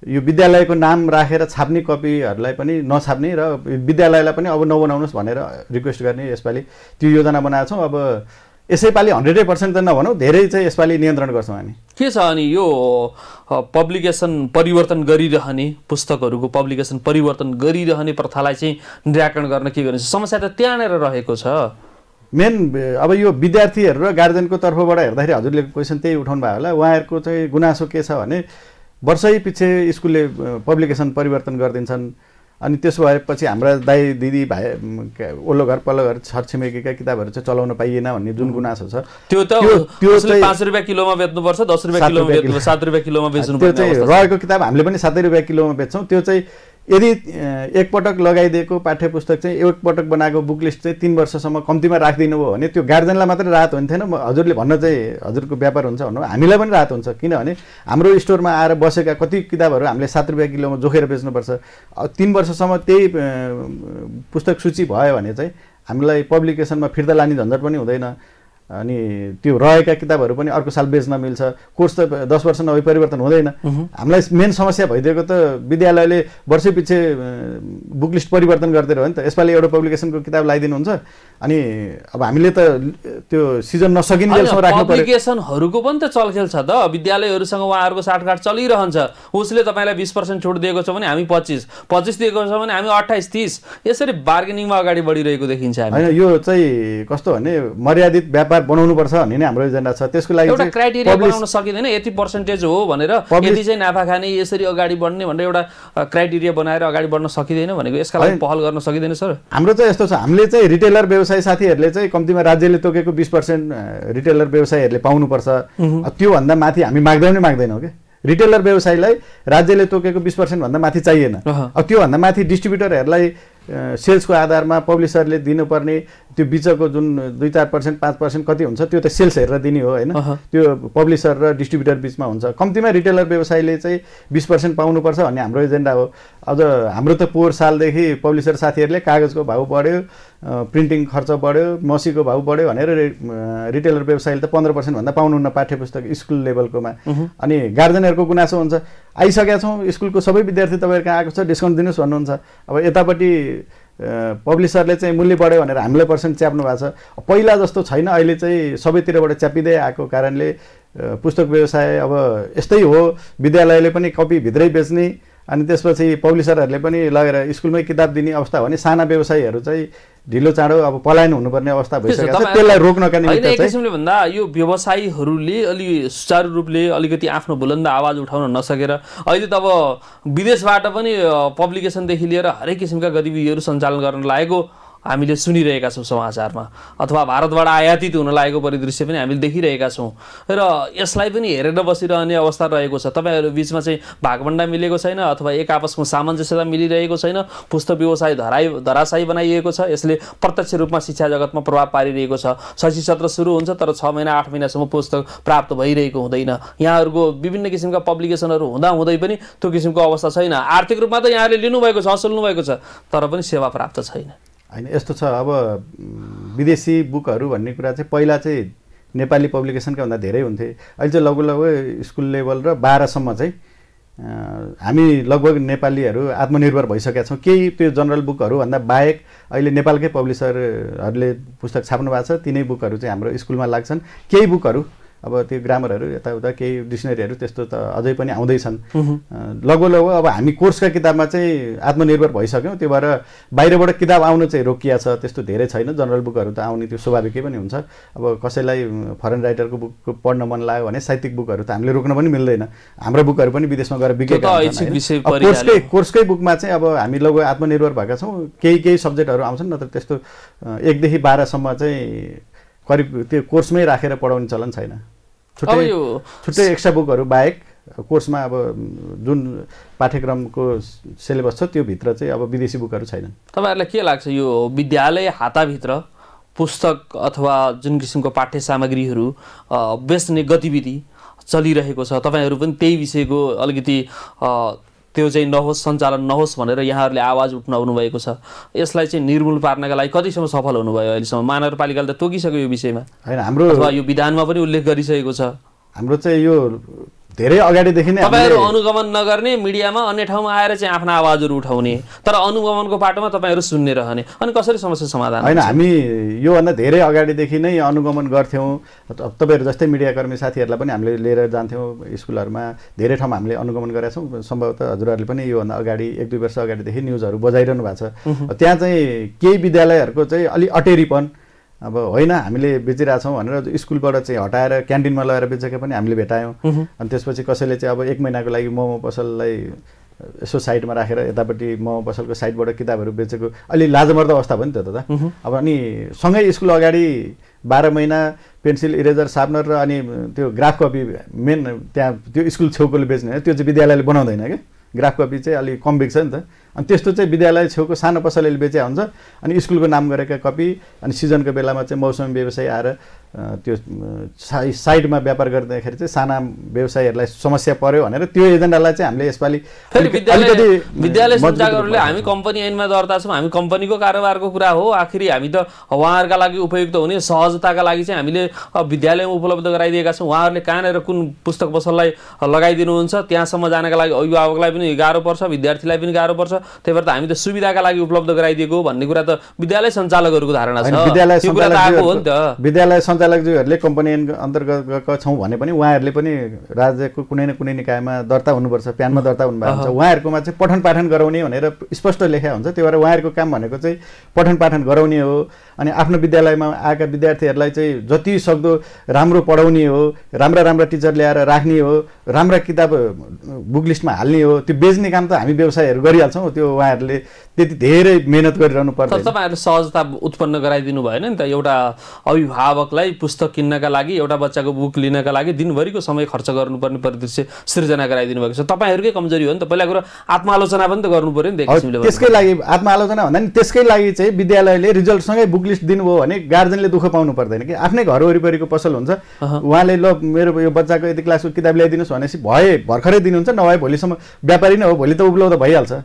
यो विद्यालयको नाम राखेर छाप्ने कपीहरूलाई पनि नछाप्ने र विद्यालयलाई पनि अब नबनाउनुहोस् भनेर रिक्वेस्ट गर्ने यसपालि त्यो योजना बनाएको छौँ अब यसैपालि हन्ड्रेडै पर्सेन्ट त नभनौँ धेरै चाहिँ यसपालि नियन्त्रण गर्छौँ हामी के छ अनि यो पब्लिकेसन परिवर्तन गरिरहने पुस्तकहरूको पब्लिकेसन परिवर्तन गरिरहने प्रथालाई चाहिँ निराकरण गर्न के गर्ने समस्या त त्यहाँनिर रहेको छ मेन अब यो विद्यार्थीहरू र गार्जेनको तर्फबाट हेर्दाखेरि हजुरले क्वेसन त्यही उठाउनु भयो होला उहाँहरूको चाहिँ गुनासो के छ भने वर्षै पछि स्कुलले पब्लिकेसन परिवर्तन गरिदिन्छन् अनि त्यसो भएपछि हाम्रा दाई दिदी भाइ ओल्लो घर पल्लो घर छरछिमेकीका किताबहरू चाहिँ चलाउन पाइएन भन्ने जुन गुनासो छ त्यो त त्यो पाँच रुपियाँ किलोमा बेच्नुपर्छ दस रुपियाँ किलोमा सात रुपियाँ किलोमा बेच्नु त्यो चाहिँ रहेको किताब हामीले पनि सातै रुपियाँ किलोमा बेच्छौँ त्यो चाहिँ यदि एकपटक लगाइदिएको पाठ्य पुस्तक चाहिँ एकपटक बनाएको बुक लिस्ट चाहिँ तिन वर्षसम्म कम्तीमा राखिदिनु भयो भने त्यो गार्जेनलाई मात्रै राहत हुन्थेन म हजुरले भन्न चाहिँ हजुरको व्यापार हुन्छ भन्नु हामीलाई पनि राहत हुन्छ किनभने हाम्रो स्टोरमा आएर बसेका कति किताबहरू हामीले सात रुपियाँ किलोमा जोखेर बेच्नुपर्छ तिन वर्षसम्म त्यही पुस्तक सूची भयो भने चाहिँ हामीलाई पब्लिकेसनमा फिर्ता लाने झन्झट पनि हुँदैन अनि त्यो रहेका किताबहरू पनि अर्को साल बेच्न मिल्छ कोर्स त दस वर्ष नभई परिवर्तन हुँदैन हामीलाई मेन समस्या भइदिएको त विद्यालयले वर्षै पछि बुक लिस्ट परिवर्तन गरिदिएर हो नि त यसपालि एउटा पब्लिकेसनको किताब लगाइदिनुहुन्छ अनि अब हामीले त त्यो सिजन नसकिनेसम्म पब्लिकेसनहरूको पनि त चलखेल छ त विद्यालयहरूसँग उहाँहरूको साठगाँठ चलिरहन्छ उसले तपाईँलाई बिस पर्सेन्ट छुट दिएको छ भने हामी पच्चिस पच्चिस दिएको छ भने हामी अट्ठाइस तिस यसरी बार्गेनिङमा अगाडि बढिरहेको देखिन्छ होइन यो चाहिँ कस्तो भने मर्यादित व्यापार बनाउनुपर्छ भन्ने नै हाम्रो एजेन्डा छ त्यसको लागि एउटा क्राइटेरिया बनाउन सकिँदैन यति पर्सेन्टेज हो भनेर यदि चाहिँ नाफा खाने यसरी अगाडि बढ्ने भनेर एउटा क्राइटेरिया बनाएर अगाडि बढ्न सकिँदैन भनेको यसका लागि पहल गर्न सकिँदैन सर हाम्रो चाहिँ यस्तो छ हामीले चाहिँ रिटेलर व्यवसाय साथीहरूले चाहिँ कम्तीमा राज्यले तोकेको बिस पर्सेन्ट रिटेलर व्यवसायहरूले पाउनुपर्छ त्योभन्दा माथि हामी माग्दै नै माग्दैनौँ कि रिटेलर व्यवसायलाई राज्यले तोकेको बिस पर्सेन्टभन्दा माथि चाहिएन अब त्योभन्दा माथि डिस्ट्रिब्युटरहरूलाई सेल्सको आधारमा पब्लिसरले दिनुपर्ने त्यो बिचको जुन दुई चार पर्सेन्ट पाँच पर्सेन्ट कति हुन्छ त्यो त सेल्स हेरेर दिने हो होइन त्यो पब्लिसर र डिस्ट्रिब्युटर बिचमा हुन्छ कम्तीमा रिटेलर व्यवसायले चाहिँ बिस पर्सेन्ट पाउनुपर्छ भन्ने हाम्रो एजेन्डा हो अझ हाम्रो त पोहोर सालदेखि पब्लिसर साथीहरूले कागजको भाउ बढ्यो प्रिन्टिङ खर्च बढ्यो मसीको भाउ बढ्यो भनेर रिटेलर व्यवसायले त पन्ध्र पर्सेन्टभन्दा पाउनुहुन्न पाठ्य पुस्तक स्कुल लेभलकोमा अनि गार्जेनहरूको गुनासो हुन्छ आइसकेका छौँ स्कुलको सबै विद्यार्थी तपाईँहरू कहाँ आएको छ डिस्काउन्ट दिनुहोस् भन्नुहुन्छ अब यतापट्टि पब्लिसरले चाहिँ मूल्य बढ्यो भनेर हामीलाई पर्सेन्ट च्याप्नु भएको छ पहिला जस्तो छैन अहिले चाहिँ सबैतिरबाट च्यापिँदै आएको कारणले पुस्तक व्यवसाय अब यस्तै हो विद्यालयले पनि कपी भित्रै बेच्ने अनि त्यसपछि पब्लिसरहरूले पनि लगेर स्कुलमै किताब दिने अवस्था भने साना व्यवसायीहरू चाहिँ ढिलो चाँडो अब पलायन हुनुपर्ने अवस्था भइसकेको त्यसलाई रोक्नका निम्ति किसिमले भन्दा यो व्यवसायीहरूले अलि सुचारु रूपले अलिकति आफ्नो बुलन्द आवाज उठाउन नसकेर अहिले त अब विदेशबाट पनि पब्लिकेसनदेखि लिएर हरेक किसिमका गतिविधिहरू सञ्चालन गर्न लागेको हामीले सुनिरहेका छौँ समाचारमा अथवा भारतबाट आयातित हुन लागेको परिदृश्य पनि हामीले देखिरहेका छौँ र यसलाई पनि हेरेर बसिरहने अवस्था रहेको छ तपाईँहरू बिचमा चाहिँ भागभन्डा मिलेको छैन अथवा एक आपसमा सामञ्जस्यता मिलिरहेको छैन पुस्तक व्यवसाय धराई धराशायी बनाइएको छ यसले प्रत्यक्ष रूपमा शिक्षा जगतमा प्रभाव पारिरहेको छ शैक्षिक सत्र सुरु हुन्छ तर छ महिना आठ महिनासम्म पुस्तक प्राप्त भइरहेको हुँदैन यहाँहरूको विभिन्न किसिमका पब्लिकेसनहरू हुँदा हुँदै पनि त्यो किसिमको अवस्था छैन आर्थिक रूपमा त यहाँले लिनुभएको छ असुल्नुभएको छ तर पनि सेवा प्राप्त छैन होइन यस्तो छ अब विदेशी बुकहरू भन्ने कुरा चाहिँ पहिला चाहिँ नेपाली पब्लिकेसनका भन्दा धेरै हुन्थे अहिले चाहिँ लगभग लगभग स्कुल लेभल र बाह्रसम्म चाहिँ हामी लगभग नेपालीहरू आत्मनिर्भर भइसकेका छौँ केही त्यो जनरल बुकहरूभन्दा बाहेक अहिले नेपालकै पब्लिसरहरूले पुस्तक छाप्नु भएको छ तिनै बुकहरू चाहिँ हाम्रो स्कुलमा लाग्छन् केही बुकहरू अब त्यो ग्रामरहरू यताउता केही डिक्सनरीहरू त्यस्तो त अझै पनि आउँदैछन् लगभग लगभग अब हामी कोर्सका किताबमा चाहिँ आत्मनिर्भर भइसक्यौँ त्यो भएर बाहिरबाट किताब आउनु चाहिँ रोकिया छ त्यस्तो धेरै छैन जनरल बुकहरू त आउने त्यो स्वाभाविकै पनि हुन्छ अब कसैलाई फरेन राइटरको बुक पढ्न मन लाग्यो भने साहित्यिक बुकहरू त हामीले रोक्न पनि मिल्दैन हाम्रो बुकहरू पनि विदेशमा गएर बिकेका कोर्सकै कोर्सकै बुकमा चाहिँ अब हामी लगभग आत्मनिर्भर भएका छौँ केही केही सब्जेक्टहरू आउँछन् नत्र त्यस्तो एकदेखि बाह्रसम्म चाहिँ करिब त्यो कोर्समै राखेर पढाउने चलन छैन छुट्टै छुट्टै एक्स्ट्रा बुकहरू बाहेक कोर्समा अब जुन पाठ्यक्रमको सिलेबस छ त्योभित्र चाहिँ अब विदेशी बुकहरू छैनन् तपाईँहरूलाई के लाग्छ यो विद्यालय हाताभित्र पुस्तक अथवा जुन किसिमको पाठ्य सामग्रीहरू बेच्ने गतिविधि चलिरहेको छ तपाईँहरू पनि त्यही विषयको अलिकति त्यो चाहिँ नहोस् सञ्चालन नहोस् भनेर यहाँहरूले आवाज उठाउनु भएको छ यसलाई चाहिँ निर्मूल पार्नका लागि कतिसम्म सफल हुनुभयो अहिलेसम्म महानगरपालिकाले त तोकिसक्यो यो विषयमा होइन हाम्रो यो विधानमा पनि उल्लेख गरिसकेको छ हाम्रो चाहिँ यो धेरै अगाडिदेखि नै तपाईँहरू अनुगमन नगर्ने मिडियामा अन्य ठाउँमा आएर चाहिँ आफ्ना आवाजहरू उठाउने तर अनुगमनको पाटोमा तपाईँहरू सुन्ने रहने अनि कसरी समस्या समाधान होइन हामी योभन्दा धेरै अगाडिदेखि नै अनुगमन गर्थ्यौँ तपाईँहरू जस्तै मिडियाकर्मी साथीहरूलाई पनि हामीले लिएर जान्थ्यौँ स्कुलहरूमा धेरै ठाउँमा हामीले अनुगमन गरेका छौँ सम्भवतः हजुरहरूले पनि योभन्दा अगाडि एक दुई वर्ष अगाडिदेखि न्युजहरू बजाइरहनु भएको छ त्यहाँ चाहिँ केही विद्यालयहरूको चाहिँ अलिक अटेरीपन अब होइन हामीले बेचिरहेछौँ भनेर स्कुलबाट चाहिँ हटाएर क्यान्टिनमा लगेर बेचेका पनि हामीले भेटायौँ अनि त्यसपछि कसैले चाहिँ अब एक महिनाको लागि मोमो पसललाई यसो साइडमा राखेर यतापट्टि म पसलको साइडबाट किताबहरू बेचेको अलि लाजमर्द अवस्था भयो नि त्यो त अब अनि सँगै स्कुल अगाडि बाह्र महिना पेन्सिल इरेजर सार्पनर र अनि त्यो ग्राफ कपी मेन त्यहाँ त्यो स्कुल छेउकोले बेच्ने त्यो चाहिँ विद्यालयले बनाउँदैन क्या ग्राफ कपी चाहिँ अलिक कम बेच्छ नि त अनि त्यस्तो चाहिँ विद्यालय छेउको सानो पसलले बेच्या हुन्छ अनि स्कुलको नाम गरेका कपी अनि सिजनको बेलामा चाहिँ मौसमी व्यवसाय आएर त्यो साइ साइडमा व्यापार गर्दाखेरि चाहिँ साना व्यवसायीहरूलाई समस्या पर्यो भनेर त्यो एजेन्डालाई चाहिँ हामीले यसपालि विद्यालय सञ्चालकहरूले हामी कम्पनी ऐनमा दर्ता छौँ हामी कम्पनीको कारोबारको कुरा हो आखिरी हामी त उहाँहरूका लागि उपयुक्त हुने सहजताका लागि चाहिँ हामीले विद्यालयमा उपलब्ध गराइदिएका छौँ उहाँहरूले कहाँनिर कुन पुस्तक पसललाई लगाइदिनुहुन्छ त्यहाँसम्म जानका लागि अभिभावकलाई पनि गाह्रो पर्छ विद्यार्थीलाई पनि गाह्रो पर्छ त्यही भएर त हामी त सुविधाका लागि उपलब्ध गराइदिएको भन्ने कुरा त विद्यालय सञ्चालकहरूको धारणा छ विद्यालय संचालकज्यूहरूले कम्पनी अन्तर्गत गएका छौँ भने पनि उहाँहरूले पनि राज्यको कुनै न कुनै निकायमा दर्ता हुनुपर्छ प्यानमा दर्ता हुनुभएको छ उहाँहरूकोमा चाहिँ पठन पाठन गराउने भनेर स्पष्ट लेखा हुन्छ त्यो भएर उहाँहरूको काम भनेको चाहिँ पठन पाठन गराउने हो अनि आफ्नो विद्यालयमा आएका विद्यार्थीहरूलाई चाहिँ जति सक्दो राम्रो पढाउने हो राम्रा राम्रा टिचर ल्याएर राख्ने हो राम्रा किताब बुक लिस्टमा हाल्ने हो त्यो बेच्ने काम त हामी व्यवसायहरू गरिहाल्छौँ त्यो उहाँहरूले त्यति धेरै मेहनत गरिरहनु पर्छ तपाईँहरूले सहजता उत्पन्न गराइदिनु भएन नि त एउटा अभिभावकलाई पुस्तक किन्नका लागि एउटा बच्चाको बुक लिनका लागि दिनभरिको समय खर्च गर्नुपर्ने परिदृश्य सृजना गराइदिनु भएको छ तपाईँहरूकै कमजोरी हो नि त पहिला कुरो आत्मालोचना पनि त गर्नु पऱ्यो नि त त्यसकै लागि आत्मालोचना भन्दा नि त्यसकै लागि चाहिँ विद्यालयले रिजल्टसँगै बुक लिस्ट दिनुभयो भने गार्जेनले दुःख पाउनु पर्दैन कि आफ्नै घर वरिपरिको पसल हुन्छ उहाँले ल मेरो यो बच्चाको यति क्लासको किताब ल्याइदिनुहोस् भनेपछि भए भर्खरै दिनुहुन्छ नभए भोलिसम्म व्यापारी नै हो भोलि त उपलब्ध भइहाल्छ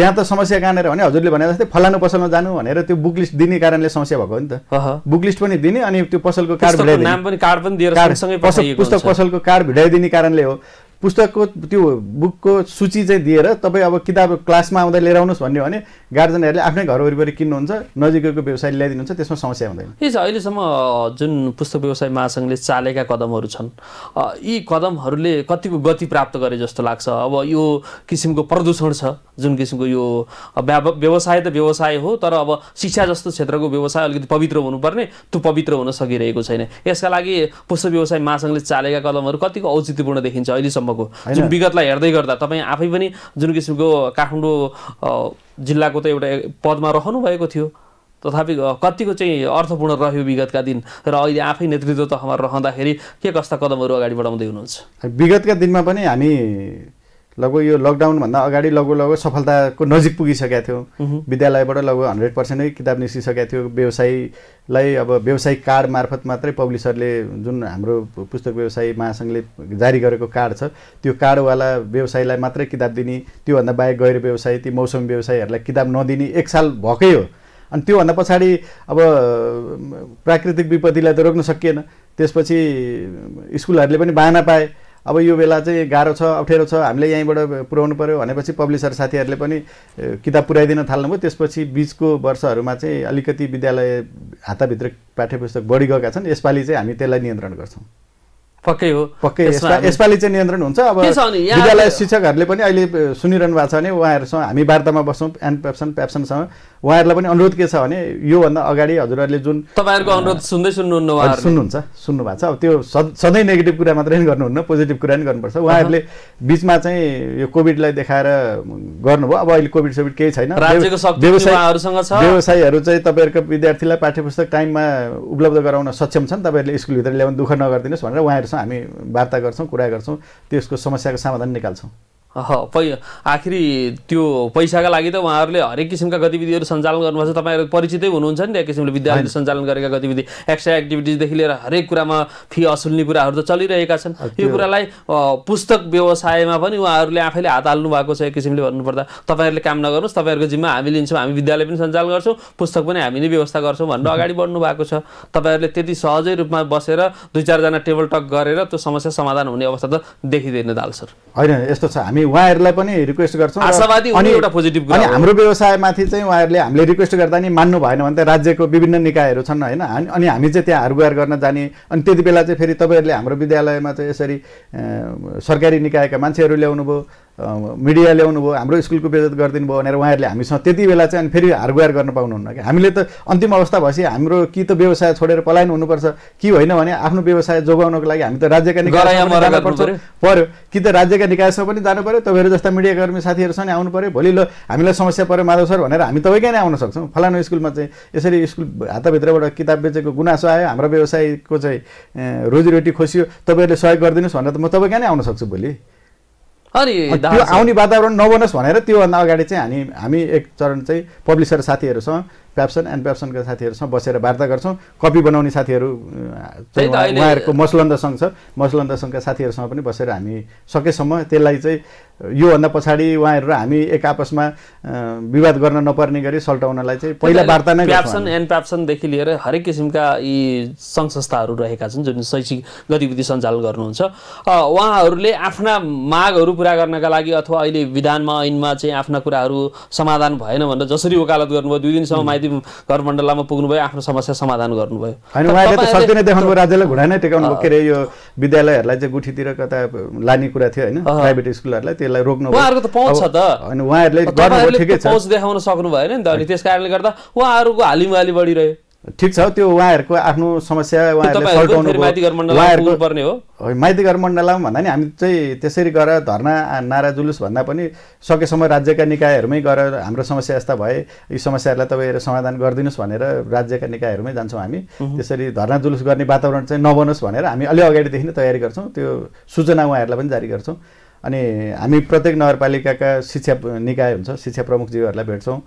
यहाँ त समस्या कहाँनिर भने हजुरले भने जस्तै फलानु पसलमा जानु भनेर त्यो बुक लिस्ट दिने कारणले समस्या भएको हो नि त बुक लिस्ट पनि दिने अनि त्यो पसलको कार्ड भिडाइदिने पुस्तक पसलको कार्ड भिडाइदिने कारणले हो पुस्तकको त्यो बुकको सूची चाहिँ दिएर तपाईँ अब किताब क्लासमा आउँदा लिएर आउनुहोस् भन्यो भने गार्जेनहरूले आफ्नै घर वरिपरि किन्नुहुन्छ नजिकैको व्यवसाय ल्याइदिनुहुन्छ त्यसमा समस्या हुँदैन यही छ अहिलेसम्म जुन पुस्तक व्यवसाय महासङ्घले चालेका कदमहरू छन् यी कदमहरूले कतिको गति प्राप्त गरे जस्तो लाग्छ अब यो किसिमको प्रदूषण छ जुन किसिमको यो व्यवसाय त व्यवसाय हो तर अब शिक्षा जस्तो क्षेत्रको व्यवसाय अलिकति पवित्र हुनुपर्ने त्यो पवित्र हुन सकिरहेको छैन यसका लागि पुस्तक व्यवसाय महासङ्घले चालेका कदमहरू कतिको औचित्यपूर्ण देखिन्छ अहिलेसम्म सम्मको जुन विगतलाई हेर्दै गर्दा तपाईँ आफै पनि जुन किसिमको काठमाडौँ जिल्लाको त एउटा पदमा रहनु भएको थियो तथापि कतिको चाहिँ अर्थपूर्ण रह्यो विगतका दिन र अहिले आफै नेतृत्व तहमा रहँदाखेरि के कस्ता कदमहरू अगाडि बढाउँदै हुनुहुन्छ विगतका दिनमा पनि हामी लगभग यो लकडाउनभन्दा अगाडि लगभग लगभग सफलताको नजिक पुगिसकेका थियौँ विद्यालयबाट लगभग हन्ड्रेड पर्सेन्टै किताब निस्किसकेका थियो व्यवसायलाई अब व्यवसायिक कार्ड मार्फत मात्रै पब्लिसरले जुन हाम्रो पुस्तक व्यवसाय महासङ्घले जारी गरेको कार्ड छ त्यो कार्डवाला व्यवसायलाई मात्रै किताब दिने त्योभन्दा बाहेक गैर व्यवसाय ती मौसम व्यवसायहरूलाई किताब नदिने एक साल भएकै हो अनि त्योभन्दा पछाडि अब प्राकृतिक विपत्तिलाई त रोक्न सकिएन त्यसपछि स्कुलहरूले पनि बाहना पाए अब यो बेला चाहिँ गाह्रो छ अप्ठ्यारो छ हामीले यहीँबाट पुर्याउनु पऱ्यो भनेपछि पब्लिसर साथीहरूले पनि किताब पुऱ्याइदिन थाल्नुभयो त्यसपछि बिचको वर्षहरूमा चाहिँ अलिकति विद्यालय हाताभित्र पाठ्य पुस्तक बढी गएका छन् यसपालि चाहिँ हामी त्यसलाई नियन्त्रण गर्छौँ पक्कै हो पक्कै यसपालि चाहिँ नियन्त्रण हुन्छ अब विद्यालय शिक्षकहरूले पनि अहिले सुनिरहनु भएको छ भने उहाँहरूसँग हामी वार्तामा बस्छौँ एन्ड पेप्सन पेप्सनसँग उहाँहरूलाई पनि अनुरोध के छ भने योभन्दा अगाडि हजुरहरूले जुन तपाईँहरूको अनुरोध सुन्दै सुन्नुहुन्न सुन्नुहुन्छ सुन्नु भएको छ अब त्यो सधैँ नेगेटिभ कुरा मात्रै नि गर्नुहुन्न पोजिटिभ कुरा नि गर्नुपर्छ उहाँहरूले बिचमा चाहिँ यो कोभिडलाई देखाएर गर्नुभयो अब अहिले कोभिड सोभिड केही छैन व्यवसायीहरू चाहिँ तपाईँहरूको विद्यार्थीलाई पाठ्य पुस्तक टाइममा उपलब्ध गराउन सक्षम छन् तपाईँहरूले स्कुलभित्र ल्याउनु दुःख नगरिदिनुहोस् भनेर उहाँहरू गर्छौँ हामी वार्ता गर्छौँ कुरा गर्छौँ त्यसको समस्याको समाधान निकाल्छौँ पै आखिरी त्यो पैसाका लागि त उहाँहरूले हरेक किसिमका गतिविधिहरू सञ्चालन गर्नुपर्छ तपाईँहरू परिचितै हुनुहुन्छ नि त किसिमले विद्यालयले सञ्चालन गरेका गतिविधि एक्स्ट्रा एक्टिभिटिजदेखि लिएर हरेक कुरामा फी असुल्ने कुराहरू त चलिरहेका छन् यो कुरालाई पुस्तक व्यवसायमा पनि उहाँहरूले आफैले हात हाल्नु भएको छ एक किसिमले भन्नुपर्दा तपाईँहरूले काम नगर्नुहोस् तपाईँहरूको जिम्मा हामी लिन्छौँ हामी विद्यालय पनि सञ्चालन गर्छौँ पुस्तक पनि हामी नै व्यवस्था गर्छौँ भनेर अगाडि बढ्नु भएको छ तपाईँहरूले त्यति सहजै रूपमा बसेर दुई चारजना टेबल टक गरेर त्यो समस्या समाधान हुने अवस्था त देखिँदैन दाल सर होइन यस्तो छ हामी अनि उहाँहरूलाई पनि रिक्वेस्ट गर्छौँ अनि एउटा पोजिटिभ अनि हाम्रो व्यवसायमाथि चाहिँ उहाँहरूले हामीले रिक्वेस्ट गर्दा नि मान्नु भएन भने त राज्यको विभिन्न निकायहरू छन् होइन अनि हामी चाहिँ त्यहाँ हारगुहार गर्न जाने अनि त्यति बेला चाहिँ फेरि तपाईँहरूले हाम्रो विद्यालयमा चाहिँ यसरी सरकारी निकायका मान्छेहरू ल्याउनुभयो मिडिया ल्याउनु भयो हाम्रो स्कुलको बेजत गरिदिनु भयो भनेर उहाँहरूले हामीसँग त्यति बेला चाहिँ अनि फेरि हारगुहार गर्न पाउनुहुन्न कि हामीले त अन्तिम अवस्था भएपछि हाम्रो कि त व्यवसाय छोडेर पलायन हुनुपर्छ कि होइन भने आफ्नो व्यवसाय जोगाउनको लागि हामी त राज्यका निकायमा पऱ्यो कि त राज्यका निकायसँग पनि जानु पऱ्यो तपाईँहरू जस्ता मिडियाकर्मी साथीहरूसँग आउनु पऱ्यो भोलि ल हामीलाई समस्या पऱ्यो माधव सर भनेर हामी तपाईँकै नै आउन सक्छौँ फलानु स्कुलमा चाहिँ यसरी स्कुल हाताभित्रबाट किताब बेचेको गुनासो आयो हाम्रो व्यवसायको चाहिँ रोजीरोटी खोसियो तपाईँहरूले सहयोग गरिदिनुहोस् भनेर त म तपाईँकै नै आउन सक्छु भोलि अनि त्यो आउने वातावरण नबनोस् भनेर त्योभन्दा अगाडि चाहिँ हामी हामी एक चरण चाहिँ पब्लिसर साथीहरूसँग प्याप्सन एन्ड प्याप्सनका साथीहरूसँग बसेर वार्ता गर्छौँ कपी बनाउने साथीहरू उहाँहरूको मसलन्द सङ्घ छ मसलन्द सङ्घका साथीहरूसँग पनि बसेर हामी सकेसम्म त्यसलाई चाहिँ योभन्दा पछाडि उहाँहरू हामी एक आपसमा विवाद गर्न नपर्ने गरी सल्टाउनलाई चाहिँ पहिला वार्ता नै प्याप्सन एन्ड प्याप्सनदेखि लिएर हरेक किसिमका यी सङ्घ संस्थाहरू रहेका छन् जुन शैक्षिक गतिविधि सञ्चालन गर्नुहुन्छ उहाँहरूले आफ्ना मागहरू पुरा गर्नका लागि अथवा अहिले विधानमा ऐनमा चाहिँ आफ्ना कुराहरू समाधान भएन भनेर जसरी वकालत गर्नुभयो दुई दिनसम्म पञ्चायती घर मण्डलामा पुग्नुभयो आफ्नो समस्या समाधान गर्नुभयो होइन उहाँले त सक्दैन देखाउनुभयो राज्यलाई घुँडा नै टेकाउनु के अरे यो विद्यालयहरूलाई चाहिँ गुठीतिर कता लाने कुरा थियो होइन प्राइभेट स्कुलहरूलाई त्यसलाई रोक्नु उहाँहरूको त पाउँछ त होइन उहाँहरूले पहुँच देखाउन सक्नु भएन नि त अनि त्यस कारणले गर्दा उहाँहरूको हालिमुहाली बढिरह्यो ठिक छ त्यो उहाँहरूको आफ्नो समस्या उहाँहरूले सल्टाउनु माइती घर मण्डलामा भन्दा नि हामी चाहिँ त्यसरी गरेर धर्ना नारा जुलुस भन्दा पनि सकेसम्म राज्यका निकायहरूमै गरेर हाम्रो समस्या यस्ता भए यी समस्याहरूलाई तपाईँहरू समाधान गरिदिनुहोस् भनेर राज्यका निकायहरूमै जान्छौँ हामी त्यसरी धर्ना जुलुस गर्ने वातावरण चाहिँ नबनोस् भनेर हामी अलि अगाडिदेखि नै तयारी गर्छौँ त्यो सूचना उहाँहरूलाई पनि जारी गर्छौँ अनि हामी प्रत्येक नगरपालिकाका शिक्षा निकाय हुन्छ शिक्षा प्रमुखज्यूहरूलाई भेट्छौँ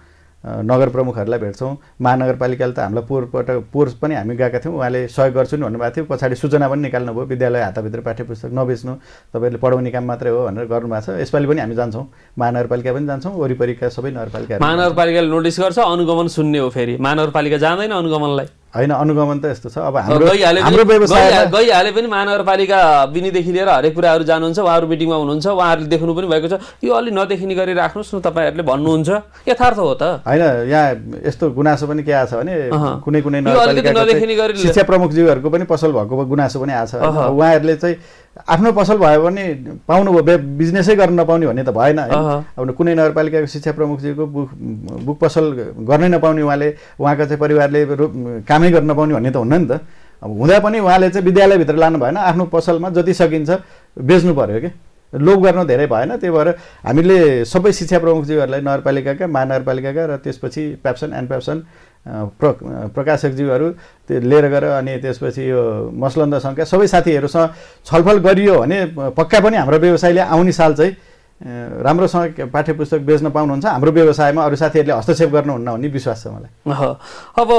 नगर प्रमुखहरूलाई भेट्छौँ महानगरपालिकाले त हामीलाई पोहोरपल्ट पूर्व पनि हामी गएका थियौँ उहाँले सहयोग गर्छु नि भन्नुभएको थियो पछाडि सूचना पनि निकाल्नुभयो विद्यालय हाताभित्र पाठ्य पुस्तक नबेच्नु तपाईँहरूले पढाउने काम मात्रै हो भनेर गर्नुभएको छ यसपालि पनि हामी जान्छौँ महानगरपालिका पनि जान्छौँ वरिपरिका सबै नगरपालिका महानगरपालिकाले नोटिस गर्छ अनुगमन सुन्ने हो फेरि महानगरपालिका जाँदैन अनुगमनलाई होइन अनुगमन त यस्तो छ अब हाम्रो हाम्रो व्यवसाय गइहाले पनि महानगरपालिका बिनीदेखि लिएर हरेक कुराहरू जानुहुन्छ उहाँहरू मिटिङमा हुनुहुन्छ उहाँहरूले देख्नु पनि भएको छ यो अलि नदेखिने गरी राख्नुहोस् न तपाईँहरूले भन्नुहुन्छ यथार्थ हो त होइन यहाँ यस्तो गुनासो पनि के आएको छ भने कुनै कुनै गरी शिक्षा प्रमुखज्यूहरूको पनि पसल भएको गुनासो पनि आएको छ उहाँहरूले चाहिँ आफ्नो पसल भयो भने पाउनु भयो बिजनेसै गर्न नपाउने भन्ने त भएन अब कुनै नगरपालिकाको शिक्षा प्रमुखजीको बुक बुक पसल गर्नै नपाउने उहाँले उहाँको चाहिँ परिवारले कामै गर्न नपाउने भन्ने त हुन्न नि त अब हुँदा पनि उहाँले चाहिँ विद्यालयभित्र लानु भएन आफ्नो पसलमा जति सकिन्छ बेच्नु पऱ्यो कि लोभ गर्न धेरै भएन त्यही भएर हामीले सबै शिक्षा प्रमुखजीहरूलाई नगरपालिकाका महानगरपालिकाका र त्यसपछि प्याप्सन एन्ड प्याप्सन प्र प्रकाशकज्यूहरू त्यो लिएर गएर अनि त्यसपछि यो मसलन्द सङ्घका सबै साथीहरूसँग छलफल गरियो भने पक्का पनि हाम्रो व्यवसायले आउने साल चाहिँ राम्रोसँग पाठ्य पुस्तक बेच्न पाउनुहुन्छ हाम्रो व्यवसायमा अरू साथीहरूले हस्तक्षेप गर्नुहुन्न भन्ने विश्वास छ मलाई अब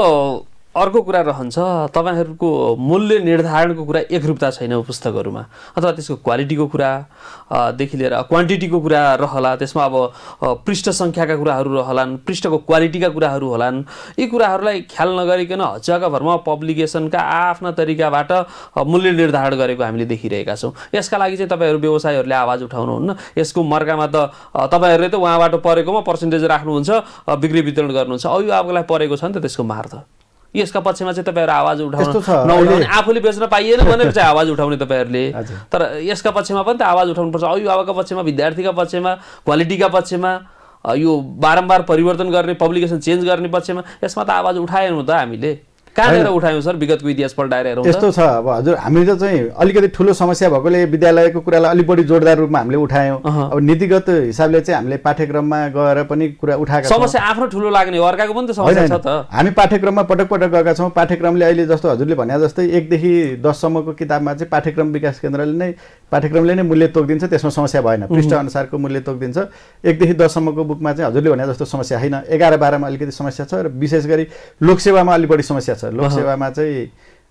अर्को कुरा रहन्छ तपाईँहरूको मूल्य निर्धारणको कुरा एकरूपता छैन पुस्तकहरूमा अथवा त्यसको क्वालिटीको कुरादेखि लिएर क्वान्टिटीको कुरा रहला त्यसमा अब पृष्ठ सङ्ख्याका कुराहरू रहलान् पृष्ठको क्वालिटीका कुराहरू होलान् यी कुराहरूलाई ख्याल नगरिकन हच्याका भरमा पब्लिकेसनका आफ्ना तरिकाबाट मूल्य निर्धारण गरेको हामीले देखिरहेका छौँ यसका लागि चाहिँ तपाईँहरू व्यवसायहरूले आवाज उठाउनुहुन्न यसको मर्कामा त तपाईँहरूले त उहाँबाट परेकोमा पर्सेन्टेज राख्नुहुन्छ बिक्री वितरण गर्नुहुन्छ अघि आफूलाई परेको छ नि त त्यसको मार्थ यसका पक्षमा चाहिँ तपाईँहरू आवाज उठाउनु आफूले बेच्न पाइएन भनेर चाहिँ आवाज उठाउने तपाईँहरूले तर यसका पक्षमा पनि त आवाज उठाउनुपर्छ अभिभावकका पक्षमा विद्यार्थीका पक्षमा क्वालिटीका पक्षमा यो बारम्बार परिवर्तन गर्ने पब्लिकेसन चेन्ज गर्ने पक्षमा यसमा त आवाज उठाएनौँ त हामीले कहाँनिर उठायौँ सर विगतको इतिहास पल्टाएर हेरौँ यस्तो छ अब हजुर हामी त चाहिँ अलिकति ठुलो समस्या भएकोले विद्यालयको कुरालाई अलिक बढी जोरदार रूपमा हामीले उठायौँ अब नीतिगत हिसाबले चाहिँ हामीले पाठ्यक्रममा गएर पनि कुरा उठाएको समस्या आफ्नो ठुलो लाग्ने अर्काको पनि त समस्या छ त हामी पाठ्यक्रममा पटक पटक गएका छौँ पाठ्यक्रमले अहिले जस्तो हजुरले भने जस्तै एकदेखि दससम्मको किताबमा चाहिँ पाठ्यक्रम विकास केन्द्रले नै पाठ्यक्रमले नै मूल्य तोकिदिन्छ त्यसमा समस्या भएन पृष्ठअनुसारको मूल्य तोकिदिन्छ एकदेखि दससम्मको बुकमा चाहिँ हजुरले भने जस्तो समस्या होइन एघार बाह्रमा अलिकति समस्या छ र विशेष गरी लोकसेवामा अलिक बढी समस्या छ लोकसेवामा चाहिँ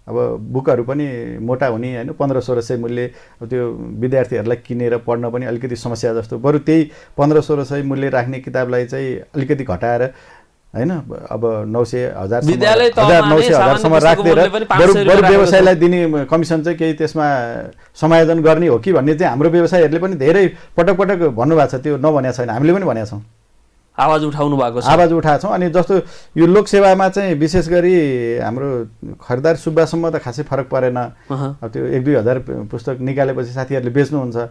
अब बुकहरू पनि मोटा हुने होइन पन्ध्र सोह्र सय मूल्य त्यो विद्यार्थीहरूलाई किनेर पढ्न पनि अलिकति समस्या जस्तो बरु त्यही पन्ध्र सोह्र सय मूल्य राख्ने किताबलाई चाहिँ अलिकति घटाएर होइन अब नौ सय हजार हजार नौ सय हजारसम्म राखिदिएर बरु बरु व्यवसायलाई दिने कमिसन चाहिँ केही त्यसमा समायोजन गर्ने हो कि भन्ने चाहिँ हाम्रो व्यवसायहरूले पनि धेरै पटक पटक भन्नुभएको छ त्यो नभनेको छैन हामीले पनि भनेका छौँ आवाज उठाउनु भएको छ आवाज उठाएको छौँ अनि जस्तो यो लोकसेवामा चाहिँ विशेष गरी हाम्रो खरिदार सुब्बासम्म त खासै फरक परेन त्यो एक दुई हजार पुस्तक निकालेपछि साथीहरूले बेच्नुहुन्छ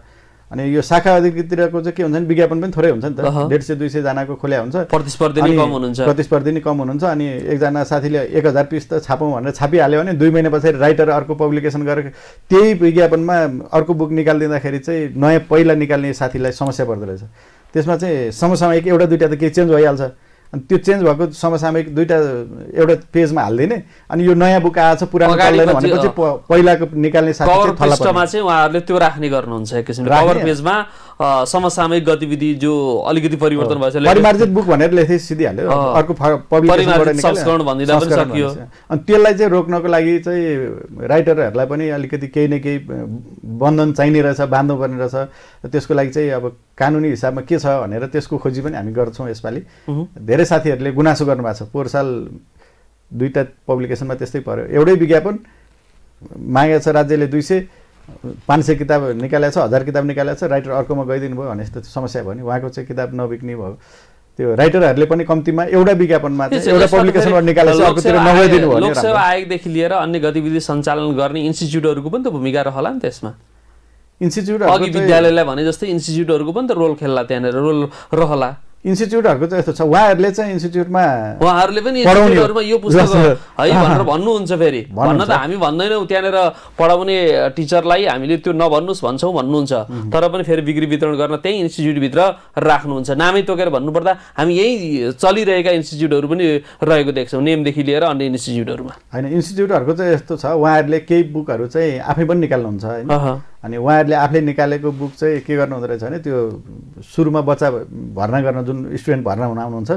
अनि यो शाखा अधिकृतिरको चाहिँ के हुन्छ भने विज्ञापन पनि थोरै हुन्छ नि त डेढ सय दुई सयजनाको खोल्या हुन्छ प्रतिस्पर्धी कम हुनुहुन्छ प्रतिस्पर्धी नै कम हुनुहुन्छ अनि एकजना साथीले एक हजार पिस त छापौँ भनेर छापिहाल्यो भने दुई महिना पछाडि राइटर अर्को पब्लिकेसन गरेर त्यही विज्ञापनमा अर्को बुक निकालिदिँदाखेरि चाहिँ नयाँ पहिला निकाल्ने साथीलाई समस्या पर्दो रहेछ त्यसमा चाहिँ समसामयिक एउटा दुइटा त केही चेन्ज भइहाल्छ अनि त्यो चेन्ज भएको समसामयिक दुईवटा एउटा पेजमा हालिदिने अनि यो नयाँ बुक आएछ पुरानो चल्दैन भनेपछि पहिलाको निकाल्ने पृष्ठमा चाहिँ उहाँहरूले त्यो राख्ने गर्नुहुन्छ एक किसिमले कभर पेजमा समसामयिक गतिविधि जो अलिकति परिवर्तन भएछ परिमार्जित बुक भनेर लेख्दै सिधिहाल्यो अर्को भनिदिँदा पनि सकियो अनि त्यसलाई चाहिँ रोक्नको लागि चाहिँ राइटरहरूलाई पनि अलिकति केही न केही बन्धन चाहिने रहेछ बाँध्नुपर्ने रहेछ त्यसको लागि चाहिँ अब कानुनी हिसाबमा के छ भनेर त्यसको खोजी पनि हामी गर्छौँ यसपालि धेरै साथीहरूले गुनासो गर्नुभएको छ पोहोर साल दुईवटा पब्लिकेसनमा त्यस्तै पऱ्यो एउटै विज्ञापन मागेको छ राज्यले दुई सय पाँच सय किताब निकालेको छ हजार किताब निकालेको छ राइटर अर्कोमा गइदिनु भयो भने यस्तो समस्या भयो नि उहाँको चाहिँ किताब नबिक्ने भयो त्यो राइटरहरूले पनि कम्तीमा एउटा विज्ञापनमा एउटा पब्लिकेसनबाट निकालेको अर्कोतिर नगइदिनु भयो लोकसेवा आयोगदेखि लिएर अन्य गतिविधि सञ्चालन गर्ने इन्स्टिच्युटहरूको पनि त भूमिका रहला नि त्यसमा इन्स्टिच्युट अघि विद्यालयलाई भने जस्तै इन्स्टिच्युटहरूको पनि त रोल खेल्ला त्यहाँनिर रोल रहला इन्स्टिच्युटहरूको चाहिँ यस्तो छ उहाँहरूले चाहिँ इन्स्टिच्युटमा उहाँहरूले पनि इन्स्टिच्युटहरूमा यो पुस्तक है भनेर भन्नुहुन्छ फेरि भन्न त हामी भन्दैनौँ त्यहाँनिर पढाउने टिचरलाई हामीले त्यो नभन्नुहोस् भन्छौँ भन्नुहुन्छ तर पनि फेरि बिक्री वितरण गर्न त्यही इन्स्टिच्युटभित्र राख्नुहुन्छ नामै तोकेर भन्नुपर्दा हामी यहीँ चलिरहेका इन्स्टिच्युटहरू पनि रहेको देख्छौँ नेमदेखि लिएर अन्य इन्स्टिच्युटहरूमा होइन इन्स्टिच्युटहरूको चाहिँ यस्तो छ उहाँहरूले केही बुकहरू चाहिँ आफै पनि निकाल्नुहुन्छ होइन अनि उहाँहरूले आफै निकालेको बुक चाहिँ के गर्नुहुँदो रहेछ भने त्यो सुरुमा बच्चा भर्ना गर्न जुन स्टुडेन्ट भर्ना हुन आउनुहुन्छ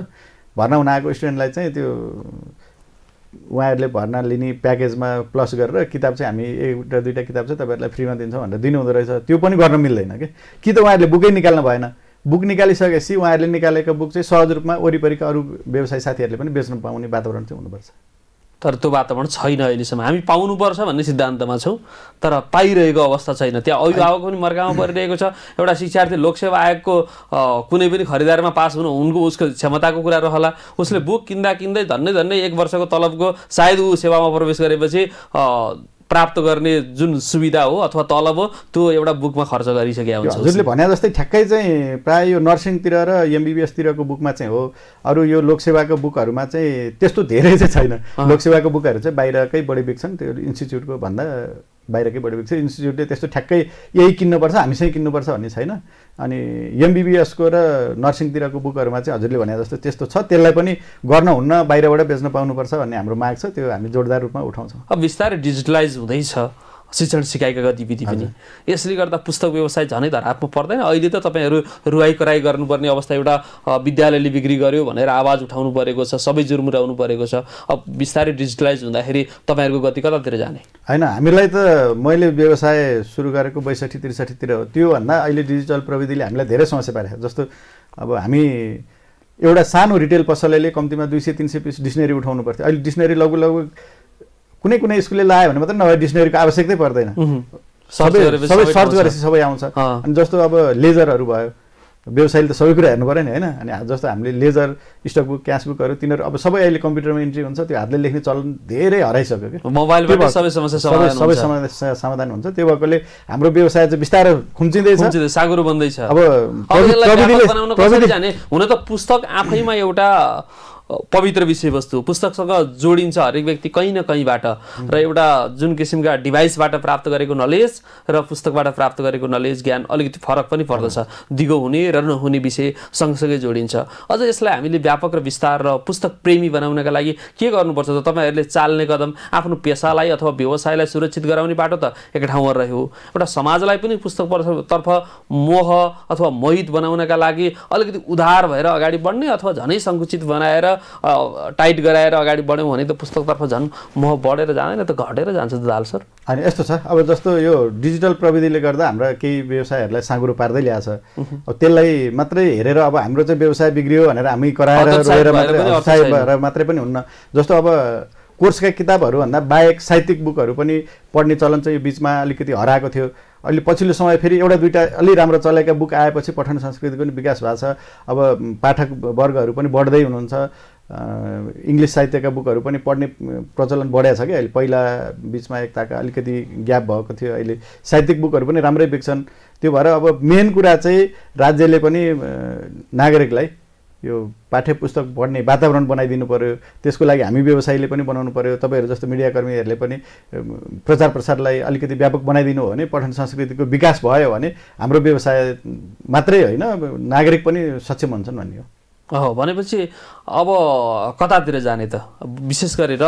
भर्ना हुन आएको स्टुडेन्टलाई चाहिँ त्यो उहाँहरूले भर्ना लिने प्याकेजमा प्लस गरेर किताब चाहिँ हामी एउटा दुईवटा किताब चाहिँ तपाईँहरूलाई फ्रीमा दिन्छौँ भनेर दिनुहुँदो रहेछ त्यो पनि गर्न मिल्दैन कि कि त उहाँहरूले बुकै निकाल्नु भएन बुक निकालिसकेपछि उहाँहरूले निकालेको बुक चाहिँ सहज रूपमा वरिपरिका अरू व्यवसाय साथीहरूले पनि बेच्न पाउने वातावरण चाहिँ हुनुपर्छ तर त्यो वातावरण छैन अहिलेसम्म हामी पाउनुपर्छ भन्ने सिद्धान्तमा छौँ तर पाइरहेको अवस्था छैन त्यहाँ अभिभावक पनि मर्कामा परिरहेको छ एउटा शिक्षार्थी लोकसेवा आयोगको कुनै पनि खरिदारमा पास हुनु उनको उसको क्षमताको कुरा रहला उसले बुक किन्दा किन्दै धन्नै धन्नै एक वर्षको तलबको सायद ऊ सेवामा प्रवेश गरेपछि प्राप्त गर्ने जुन सुविधा हो अथवा तलब हो त्यो एउटा बुकमा खर्च गरिसके हुन्छ हजुरले भने जस्तै ठ्याक्कै चाहिँ प्रायः यो नर्सिङतिर र एमबिबिएसतिरको बुकमा चाहिँ हो अरू यो लोकसेवाको बुकहरूमा चाहिँ त्यस्तो धेरै चाहिँ छैन लोकसेवाको बुकहरू चाहिँ बाहिरकै बढी बिग्छन् त्यो इन्स्टिच्युटको भन्दा बाहिरकै बढी बिक्छ इन्स्टिच्युटले त्यस्तो ठ्याक्कै यही किन्नुपर्छ हामीसँगै किन्नुपर्छ भन्ने छैन अनि एमबिबिएसको र नर्सिङतिरको बुकहरूमा चाहिँ हजुरले भने जस्तो त्यस्तो छ त्यसलाई पनि गर्न हुन्न बाहिरबाट बेच्न पाउनुपर्छ भन्ने हाम्रो माग छ त्यो हामी जोरदार रूपमा उठाउँछौँ अब बिस्तारै डिजिटलाइज हुँदैछ शिक्षण सिकाइका गतिविधि पनि यसले गर्दा पुस्तक व्यवसाय झनै धरापमा पर्दैन अहिले त तपाईँहरू रुवाई कराई गर्नुपर्ने अवस्था एउटा विद्यालयले बिक्री गर्यो भनेर आवाज उठाउनु परेको छ सबै जुर्मुराउनु परेको छ अब बिस्तारै डिजिटलाइज हुँदाखेरि तपाईँहरूको गति कतातिर जाने होइन हामीलाई त मैले व्यवसाय सुरु गरेको बैसठी त्रिसठीतिर हो त्योभन्दा अहिले डिजिटल प्रविधिले हामीलाई धेरै समस्या पारेको जस्तो अब हामी एउटा सानो रिटेल पसलले कम्तीमा दुई सय तिन सय पिस डिक्सनरी उठाउनु पर्थ्यो अहिले डिक्सनरी लगभग लगभग कुनै कुनै स्कुलले लगायो भने मात्रै नभए डिक्सनरीको आवश्यकतै पर्दैन सबै सबै सर्च गरेपछि सबै आउँछ अनि जस्तो अब लेजरहरू भयो व्यवसायले त सबै कुरा हेर्नु पऱ्यो नि होइन अनि जस्तो हामीले लेजर स्टक बुक क्यास बुकहरू तिनीहरू अब सबै अहिले कम्प्युटरमा इन्ट्री हुन्छ त्यो हातले लेख्ने चलन धेरै हराइसक्यो कि मोबाइल सबै समस्या सबै समस्या समाधान हुन्छ त्यो भएकोले हाम्रो व्यवसाय चाहिँ बिस्तारै खुम्चिँदैछ सागुरो बन्दैछ अब हुन त पुस्तक आफैमा एउटा पवित्र विषयवस्तु पुस्तकसँग जोडिन्छ हरेक व्यक्ति कहीँ न कहीँबाट र एउटा जुन किसिमका डिभाइसबाट प्राप्त गरेको नलेज र पुस्तकबाट प्राप्त गरेको नलेज ज्ञान अलिकति फरक पनि पर्दछ दिगो हुने र नहुने विषय सँगसँगै जोडिन्छ अझ यसलाई हामीले व्यापक र विस्तार र पुस्तक प्रेमी बनाउनका लागि के गर्नुपर्छ त तपाईँहरूले चाल्ने कदम आफ्नो पेसालाई अथवा व्यवसायलाई सुरक्षित गराउने बाटो त एक ठाउँमा रह्यो एउटा समाजलाई पनि पुस्तक पुस्तकतर्फ मोह अथवा मोहित बनाउनका लागि अलिकति उधार भएर अगाडि बढ्ने अथवा झनै सङ्कुचित बनाएर टाइट गराएर अगाडि बढ्यौँ भने त पुस्तकतर्फ झन् मोह बढेर जाँदैन त घटेर जान्छ दाल सर अनि यस्तो छ अब जस्तो यो डिजिटल प्रविधिले गर्दा हाम्रा केही व्यवसायहरूलाई साँगुरो पार्दै ल्याएको छ अब त्यसलाई मात्रै हेरेर अब हाम्रो चाहिँ व्यवसाय बिग्रियो भनेर हामी कराएर रोएर मात्रै मात्रै पनि हुन्न जस्तो अब कोर्सका किताबहरूभन्दा बाहेक साहित्यिक बुकहरू पनि पढ्ने चलन चाहिँ यो बिचमा अलिकति हराएको थियो अहिले पछिल्लो समय फेरि एउटा दुइटा अलि राम्रो चलेका बुक आएपछि पठन संस्कृतिको पनि विकास भएको छ अब पाठक वर्गहरू पनि बढ्दै हुनुहुन्छ इङ्ग्लिस साहित्यका बुकहरू पनि पढ्ने प्रचलन बढ्या छ कि अहिले पहिला बिचमा एकताका अलिकति ग्याप भएको थियो अहिले साहित्यिक बुकहरू पनि राम्रै बिक्छन् त्यो भएर अब मेन कुरा चाहिँ राज्यले पनि नागरिकलाई यो पाठ्य पुस्तक पढ्ने वातावरण बनाइदिनु पऱ्यो त्यसको लागि हामी व्यवसायीले पनि बनाउनु पऱ्यो तपाईँहरू जस्तो मिडियाकर्मीहरूले पनि प्रचार प्रसारलाई अलिकति व्यापक बनाइदिनु हो भने पठन संस्कृतिको विकास भयो भने हाम्रो व्यवसाय मात्रै होइन नागरिक पनि सक्षम हुन्छन् भन्ने हो भनेपछि अब कतातिर जाने त विशेष गरेर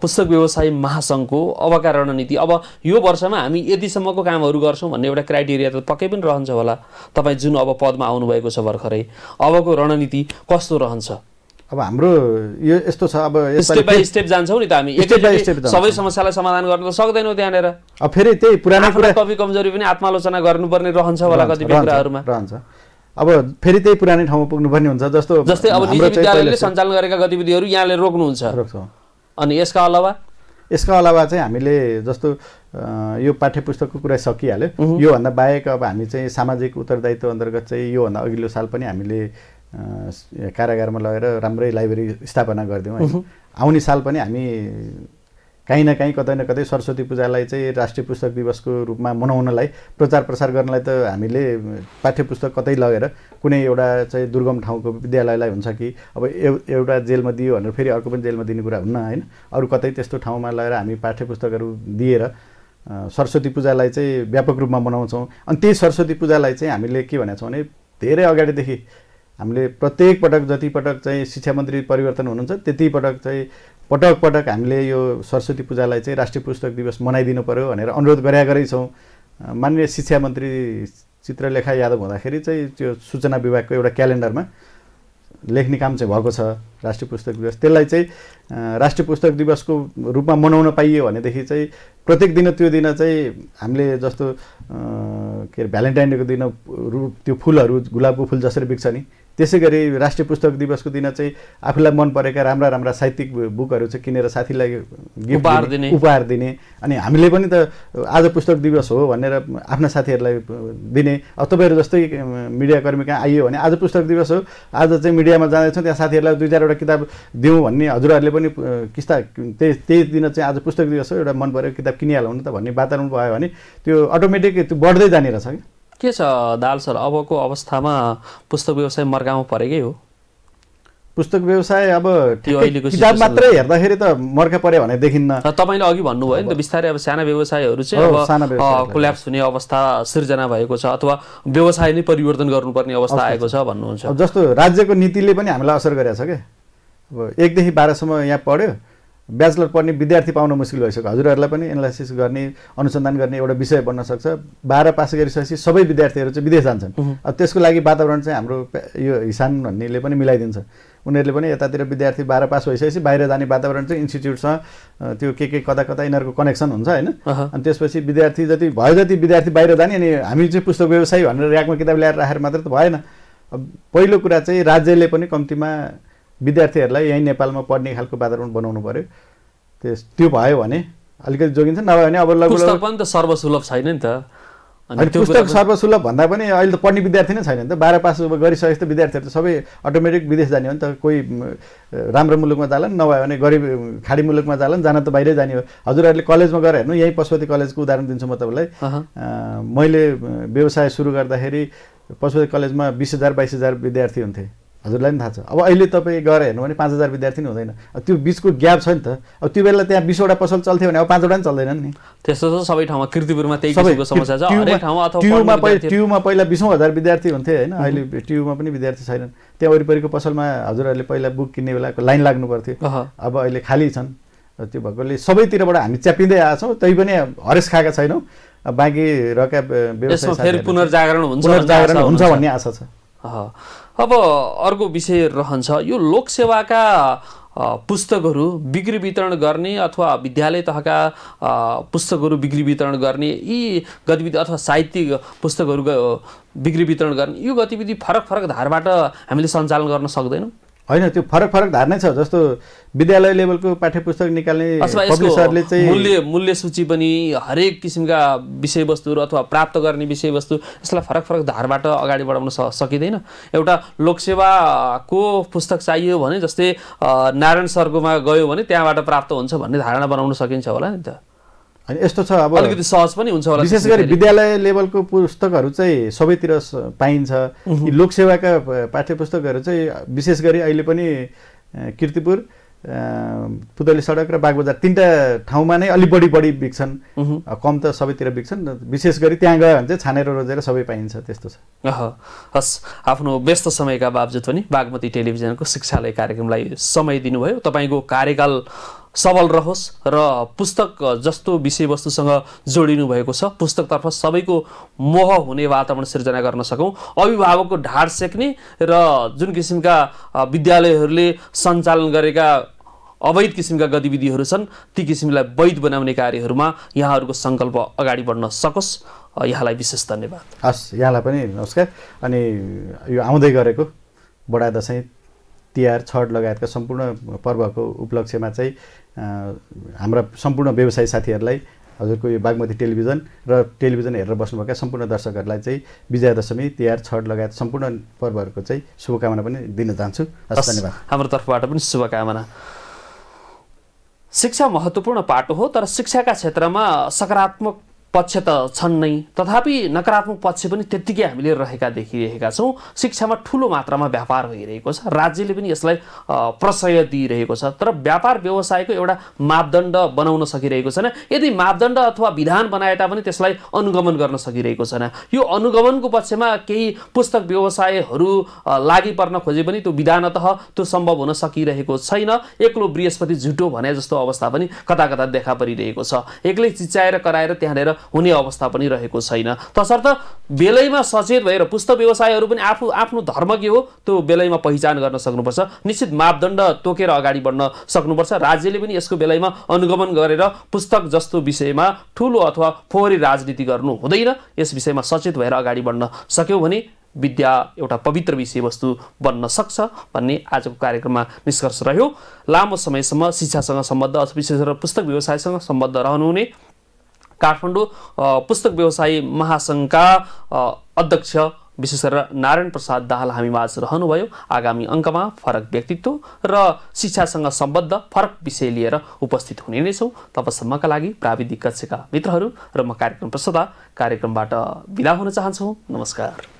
पुस्तक व्यवसाय महासङ्घको अबका रणनीति अब यो वर्षमा हामी यतिसम्मको कामहरू गर्छौँ भन्ने एउटा क्राइटेरिया त पक्कै पनि रहन्छ होला तपाईँ जुन अब पदमा आउनुभएको छ भर्खरै अबको रणनीति कस्तो रहन्छ अब हाम्रो यो यस्तो छ अब स्टेप बाई स्टेप जान्छौँ नि त हामी स्टेप बाई स्टेप सबै समस्यालाई समाधान गर्न त सक्दैनौँ त्यहाँनिर अब फेरि त्यही पुरानो कुरा कमी कमजोरी पनि आत्मालोचना गर्नुपर्ने रहन्छ होला कति कुराहरूमा रहन्छ अब फेरि त्यही पुरानै ठाउँमा पुग्नुपर्ने हुन्छ जस्तो जस्तै अब विद्यालयले सञ्चालन गरेका गतिविधिहरू यहाँले रोक्नुहुन्छ रोक्छौँ अनि यसका अलावा यसका अलावा चाहिँ हामीले जस्तो यो पाठ्य पुस्तकको कुरा सकिहाल्यो योभन्दा बाहेक अब हामी चाहिँ सामाजिक उत्तरदायित्व अन्तर्गत चाहिँ योभन्दा अघिल्लो साल पनि हामीले कारागारमा लगेर राम्रै लाइब्रेरी स्थापना गरिदिउँ आउने साल पनि हामी काहीँ न काहीँ कतै न कतै सरस्वती पूजालाई चाहिँ राष्ट्रिय पुस्तक दिवसको रूपमा मनाउनलाई प्रचार प्रसार गर्नलाई त हामीले पाठ्य पुस्तक कतै लगेर कुनै एउटा चाहिँ दुर्गम ठाउँको विद्यालयलाई हुन्छ कि अब एउटा जेलमा दियो भनेर फेरि अर्को पनि जेलमा दिने कुरा हुन्न होइन अरू कतै त्यस्तो ठाउँमा लगेर हामी पाठ्य दिएर सरस्वती पूजालाई चाहिँ व्यापक रूपमा मनाउँछौँ अनि त्यही सरस्वती पूजालाई चाहिँ हामीले के भनेको छौँ भने धेरै अगाडिदेखि हामीले प्रत्येक पटक जति पटक चाहिँ शिक्षा मन्त्री परिवर्तन हुनुहुन्छ त्यति पटक चाहिँ पटक पटक हामीले यो सरस्वती पूजालाई चाहिँ राष्ट्रिय पुस्तक दिवस मनाइदिनु पऱ्यो भनेर अनुरोध गरेका गरे छौँ मान्य शिक्षा मन्त्री चित्रलेखा यादव हुँदाखेरि चाहिँ त्यो सूचना विभागको एउटा क्यालेन्डरमा लेख्ने काम चाहिँ भएको छ राष्ट्रिय पुस्तक दिवस त्यसलाई चाहिँ राष्ट्रिय पुस्तक दिवसको रूपमा मनाउन पाइयो भनेदेखि चाहिँ प्रत्येक दिन त्यो दिन चाहिँ हामीले जस्तो के अरे भ्यालेन्टाइन डेको दिन रु त्यो फुलहरू गुलाबको फुल जसरी बिक्छ नि त्यसै गरी राष्ट्रिय पुस्तक दिवसको दिन चाहिँ आफूलाई मन परेका राम्रा राम्रा साहित्यिक बुकहरू चाहिँ किनेर साथीलाई उपहार दिने उपहार दिने अनि हामीले पनि त आज पुस्तक दिवस हो भनेर आफ्ना साथीहरूलाई दिने अब तपाईँहरू जस्तै मिडियाकर्मी कहाँ आइयो भने आज पुस्तक दिवस हो आज चाहिँ मिडियामा जाँदैछौँ त्यहाँ साथीहरूलाई दुई चारवटा किताब दिउँ भन्ने हजुरहरूले पनि किस्ता त्यही त्यही दिन चाहिँ आज पुस्तक दिवस हो एउटा मन परेको किताब किनिहाल्नु त भन्ने वातावरण भयो भने त्यो अटोमेटिक त्यो बढ्दै जाने रहेछ क्या के छ दाल सर अबको अवस्थामा पुस्तक व्यवसाय मर्कामा परेकै हो पुस्तक व्यवसाय अब किताब मात्रै हेर्दाखेरि त मर्का पऱ्यो भने देखिन्न तपाईँले अघि भन्नुभयो नि त बिस्तारै अब साना व्यवसायहरू चाहिँ अब कोल्याप्स हुने अवस्था सिर्जना भएको छ अथवा व्यवसाय नै परिवर्तन गर्नुपर्ने अवस्था आएको छ भन्नुहुन्छ जस्तो राज्यको नीतिले पनि हामीलाई असर गरेको छ क्या अब एकदेखि बाह्रसम्म यहाँ पढ्यो ब्याचलर पढ्ने विद्यार्थी पाउन मुस्किल भइसक्यो हजुरहरूलाई पनि एनालाइसिस गर्ने अनुसन्धान गर्ने एउटा विषय बन्न सक्छ बाह्र पास गरिसकेपछि सबै विद्यार्थीहरू चाहिँ विदेश जान्छन् अब त्यसको लागि वातावरण चाहिँ हाम्रो यो हिसान भन्नेले पनि मिलाइदिन्छ उनीहरूले पनि यतातिर विद्यार्थी बाह्र पास भइसकेपछि बाहिर जाने वातावरण चाहिँ इन्स्टिच्युटसँग त्यो के के कता कता यिनीहरूको कनेक्सन हुन्छ होइन अनि त्यसपछि विद्यार्थी जति भयो जति विद्यार्थी बाहिर जाने अनि हामी चाहिँ पुस्तक व्यवसायी भनेर ऱ्याकमा किताब ल्याएर राखेर मात्र त भएन अब पहिलो कुरा चाहिँ राज्यले पनि कम्तीमा विद्यार्थीहरूलाई यहीँ नेपालमा पढ्ने खालको वातावरण बनाउनु पऱ्यो त्यस त्यो भयो भने अलिकति जोगिन्छ नभए भने अब लगभग पनि त सर्वसुलभ छैन नि त अनि पुस्तक सर्वसुलभ भन्दा पनि अहिले त पढ्ने विद्यार्थी नै छैन नि त बाह्र पास गरिसकेपछि त विद्यार्थीहरू त सबै अटोमेटिक विदेश जाने हो नि त कोही राम्रो मुलुकमा जालान् नभए भने गरिब खाडी मुलुकमा जालान् जान त बाहिरै जाने हो हजुरहरूले कलेजमा गएर हेर्नु यहीँ पशुपति कलेजको उदाहरण दिन्छु म तपाईँलाई मैले व्यवसाय सुरु गर्दाखेरि पशुपति कलेजमा बिस हजार बाइस हजार विद्यार्थी हुन्थे हजुरलाई पनि थाहा छ अब अहिले तपाईँ गएर हेर्नु भने पाँच हजार विद्यार्थी नै हुँदैन त्यो बिचको ग्याप छ नि त अब त्यो बेला त्यहाँ बिसवटा पसल चल्थ्यो भने अब पाँचवटा पनि चल्दैन नि त्यस्तो छ सबै ठाउँमा किर्तिपुरमा त्यही समस्या छ ट्युमा पहिला ट्युमा पहिला बिसौँ हजार विद्यार्थी हुन्थे होइन अहिले ट्युमा पनि विद्यार्थी छैनन् त्यहाँ वरिपरिको पसलमा हजुरहरूले पहिला बुक किन्ने बेलाको लाइन लाग्नु पर्थ्यो अब अहिले खाली छन् त्यो भएकोले सबैतिरबाट हामी च्यापिँदै आएछौँ तै पनि हरेस खाएका छैनौँ बाँकी रहेका पुनर्जागरण हुन्छ भन्ने आशा छ अब अर्को विषय रहन्छ यो लोकसेवाका पुस्तकहरू बिक्री वितरण गर्ने अथवा विद्यालय तहका पुस्तकहरू बिक्री वितरण गर्ने यी गतिविधि अथवा साहित्यिक पुस्तकहरू बिक्री वितरण गर्ने यो गतिविधि फरक फरक धारबाट हामीले सञ्चालन गर्न सक्दैनौँ होइन त्यो फरक फरक धारणै छ जस्तो विद्यालय लेभलको पाठ्य पुस्तक निकाल्ने पब्लिसरले चाहिँ मूल्य मूल्य सूची पनि हरेक किसिमका विषयवस्तुहरू अथवा प्राप्त गर्ने विषयवस्तु यसलाई फरक फरक धारबाट अगाडि बढाउन स सकिँदैन एउटा लोकसेवाको पुस्तक चाहियो भने जस्तै नारायण सरकोमा गयो भने त्यहाँबाट प्राप्त हुन्छ भन्ने धारणा बनाउन सकिन्छ होला नि त अनि यस्तो छ अब अलिकति सहज पनि हुन्छ होला विशेष गरी विद्यालय लेभलको पुस्तकहरू चाहिँ सबैतिर पाइन्छ लोकसेवाका पाठ्य पुस्तकहरू चाहिँ विशेष गरी अहिले पनि किर्तिपुर पुतली सडक र बागबजार तिनवटा ठाउँमा नै अलिक बढी बढी बिक्छन् कम त सबैतिर बिक्छन् विशेष गरी त्यहाँ गयो भने चाहिँ छानेर रोजेर सबै पाइन्छ त्यस्तो छ हस् आफ्नो व्यस्त समयका बावजुद पनि बागमती टेलिभिजनको शिक्षालय कार्यक्रमलाई समय दिनुभयो तपाईँको कार्यकाल सबल रहोस् र पुस्तक जस्तो विषयवस्तुसँग जोडिनु भएको छ पुस्तकतर्फ सबैको मोह हुने वातावरण सिर्जना गर्न सकौँ अभिभावकको ढाड सेक्ने र जुन किसिमका विद्यालयहरूले सञ्चालन गरेका अवैध किसिमका गतिविधिहरू छन् ती किसिमलाई वैध बनाउने कार्यहरूमा यहाँहरूको सङ्कल्प अगाडि बढ्न सकोस् यहाँलाई विशेष धन्यवाद हस् यहाँलाई पनि नमस्कार अनि यो आउँदै गरेको बडा दसैँ तिहार छठ लगायतका सम्पूर्ण पर्वको उपलक्ष्यमा चाहिँ हाम्रा सम्पूर्ण व्यवसाय साथीहरूलाई हजुरको यो बागमती टेलिभिजन र टेलिभिजन हेरेर बस्नुभएका सम्पूर्ण दर्शकहरूलाई चाहिँ विजयादशमी तिहार छठ लगायत सम्पूर्ण पर्वहरूको चाहिँ शुभकामना पनि दिन चाहन्छु धन्यवाद हाम्रो तर्फबाट पनि शुभकामना शिक्षा महत्त्वपूर्ण पाटो हो तर शिक्षाका क्षेत्रमा सकारात्मक पक्ष त छन् नै तथापि नकारात्मक पक्ष पनि त्यत्तिकै हामीले रहेका देखिरहेका छौँ शिक्षामा ठुलो मात्रामा व्यापार भइरहेको छ राज्यले पनि यसलाई प्रशय दिइरहेको छ तर व्यापार व्यवसायको एउटा मापदण्ड बनाउन सकिरहेको छैन यदि मापदण्ड अथवा विधान बनाए तापनि त्यसलाई अनुगमन गर्न सकिरहेको छैन यो अनुगमनको पक्षमा केही पुस्तक व्यवसायहरू लागि पर्न खोजे पनि त्यो विधानत त्यो सम्भव हुन सकिरहेको छैन एक्लो बृहस्पति झुटो भने जस्तो अवस्था पनि कता कता देखा परिरहेको छ एक्लै चिच्याएर कराएर त्यहाँनिर हुने अवस्था पनि रहेको छैन तसर्थ बेलैमा सचेत भएर पुस्तक व्यवसायहरू पनि आफू आफ्नो धर्म के हो त्यो बेलैमा पहिचान गर्न सक्नुपर्छ निश्चित मापदण्ड तोकेर अगाडि बढ्न सक्नुपर्छ राज्यले पनि यसको बेलैमा अनुगमन गरेर पुस्तक जस्तो विषयमा ठुलो अथवा फोहोरी राजनीति गर्नु हुँदैन यस विषयमा सचेत भएर अगाडि बढ्न सक्यौँ भने विद्या एउटा पवित्र विषयवस्तु बन्न सक्छ भन्ने आजको कार्यक्रममा निष्कर्ष रह्यो लामो समयसम्म शिक्षासँग सम्बद्ध अथवा विशेष गरेर पुस्तक व्यवसायसँग सम्बद्ध रहनुहुने काठमाडौँ पुस्तक व्यवसायी महासङ्घका अध्यक्ष विशेष गरेर नारायण प्रसाद दाहाल हामी माझ रहनुभयो आगामी अङ्कमा फरक व्यक्तित्व र शिक्षासँग सम्बद्ध फरक विषय लिएर उपस्थित हुने नै छौँ तबसम्मका लागि प्राविधिक कक्षका मित्रहरू र म कार्यक्रम प्रसदा कार्यक्रमबाट विदा हुन चाहन्छु नमस्कार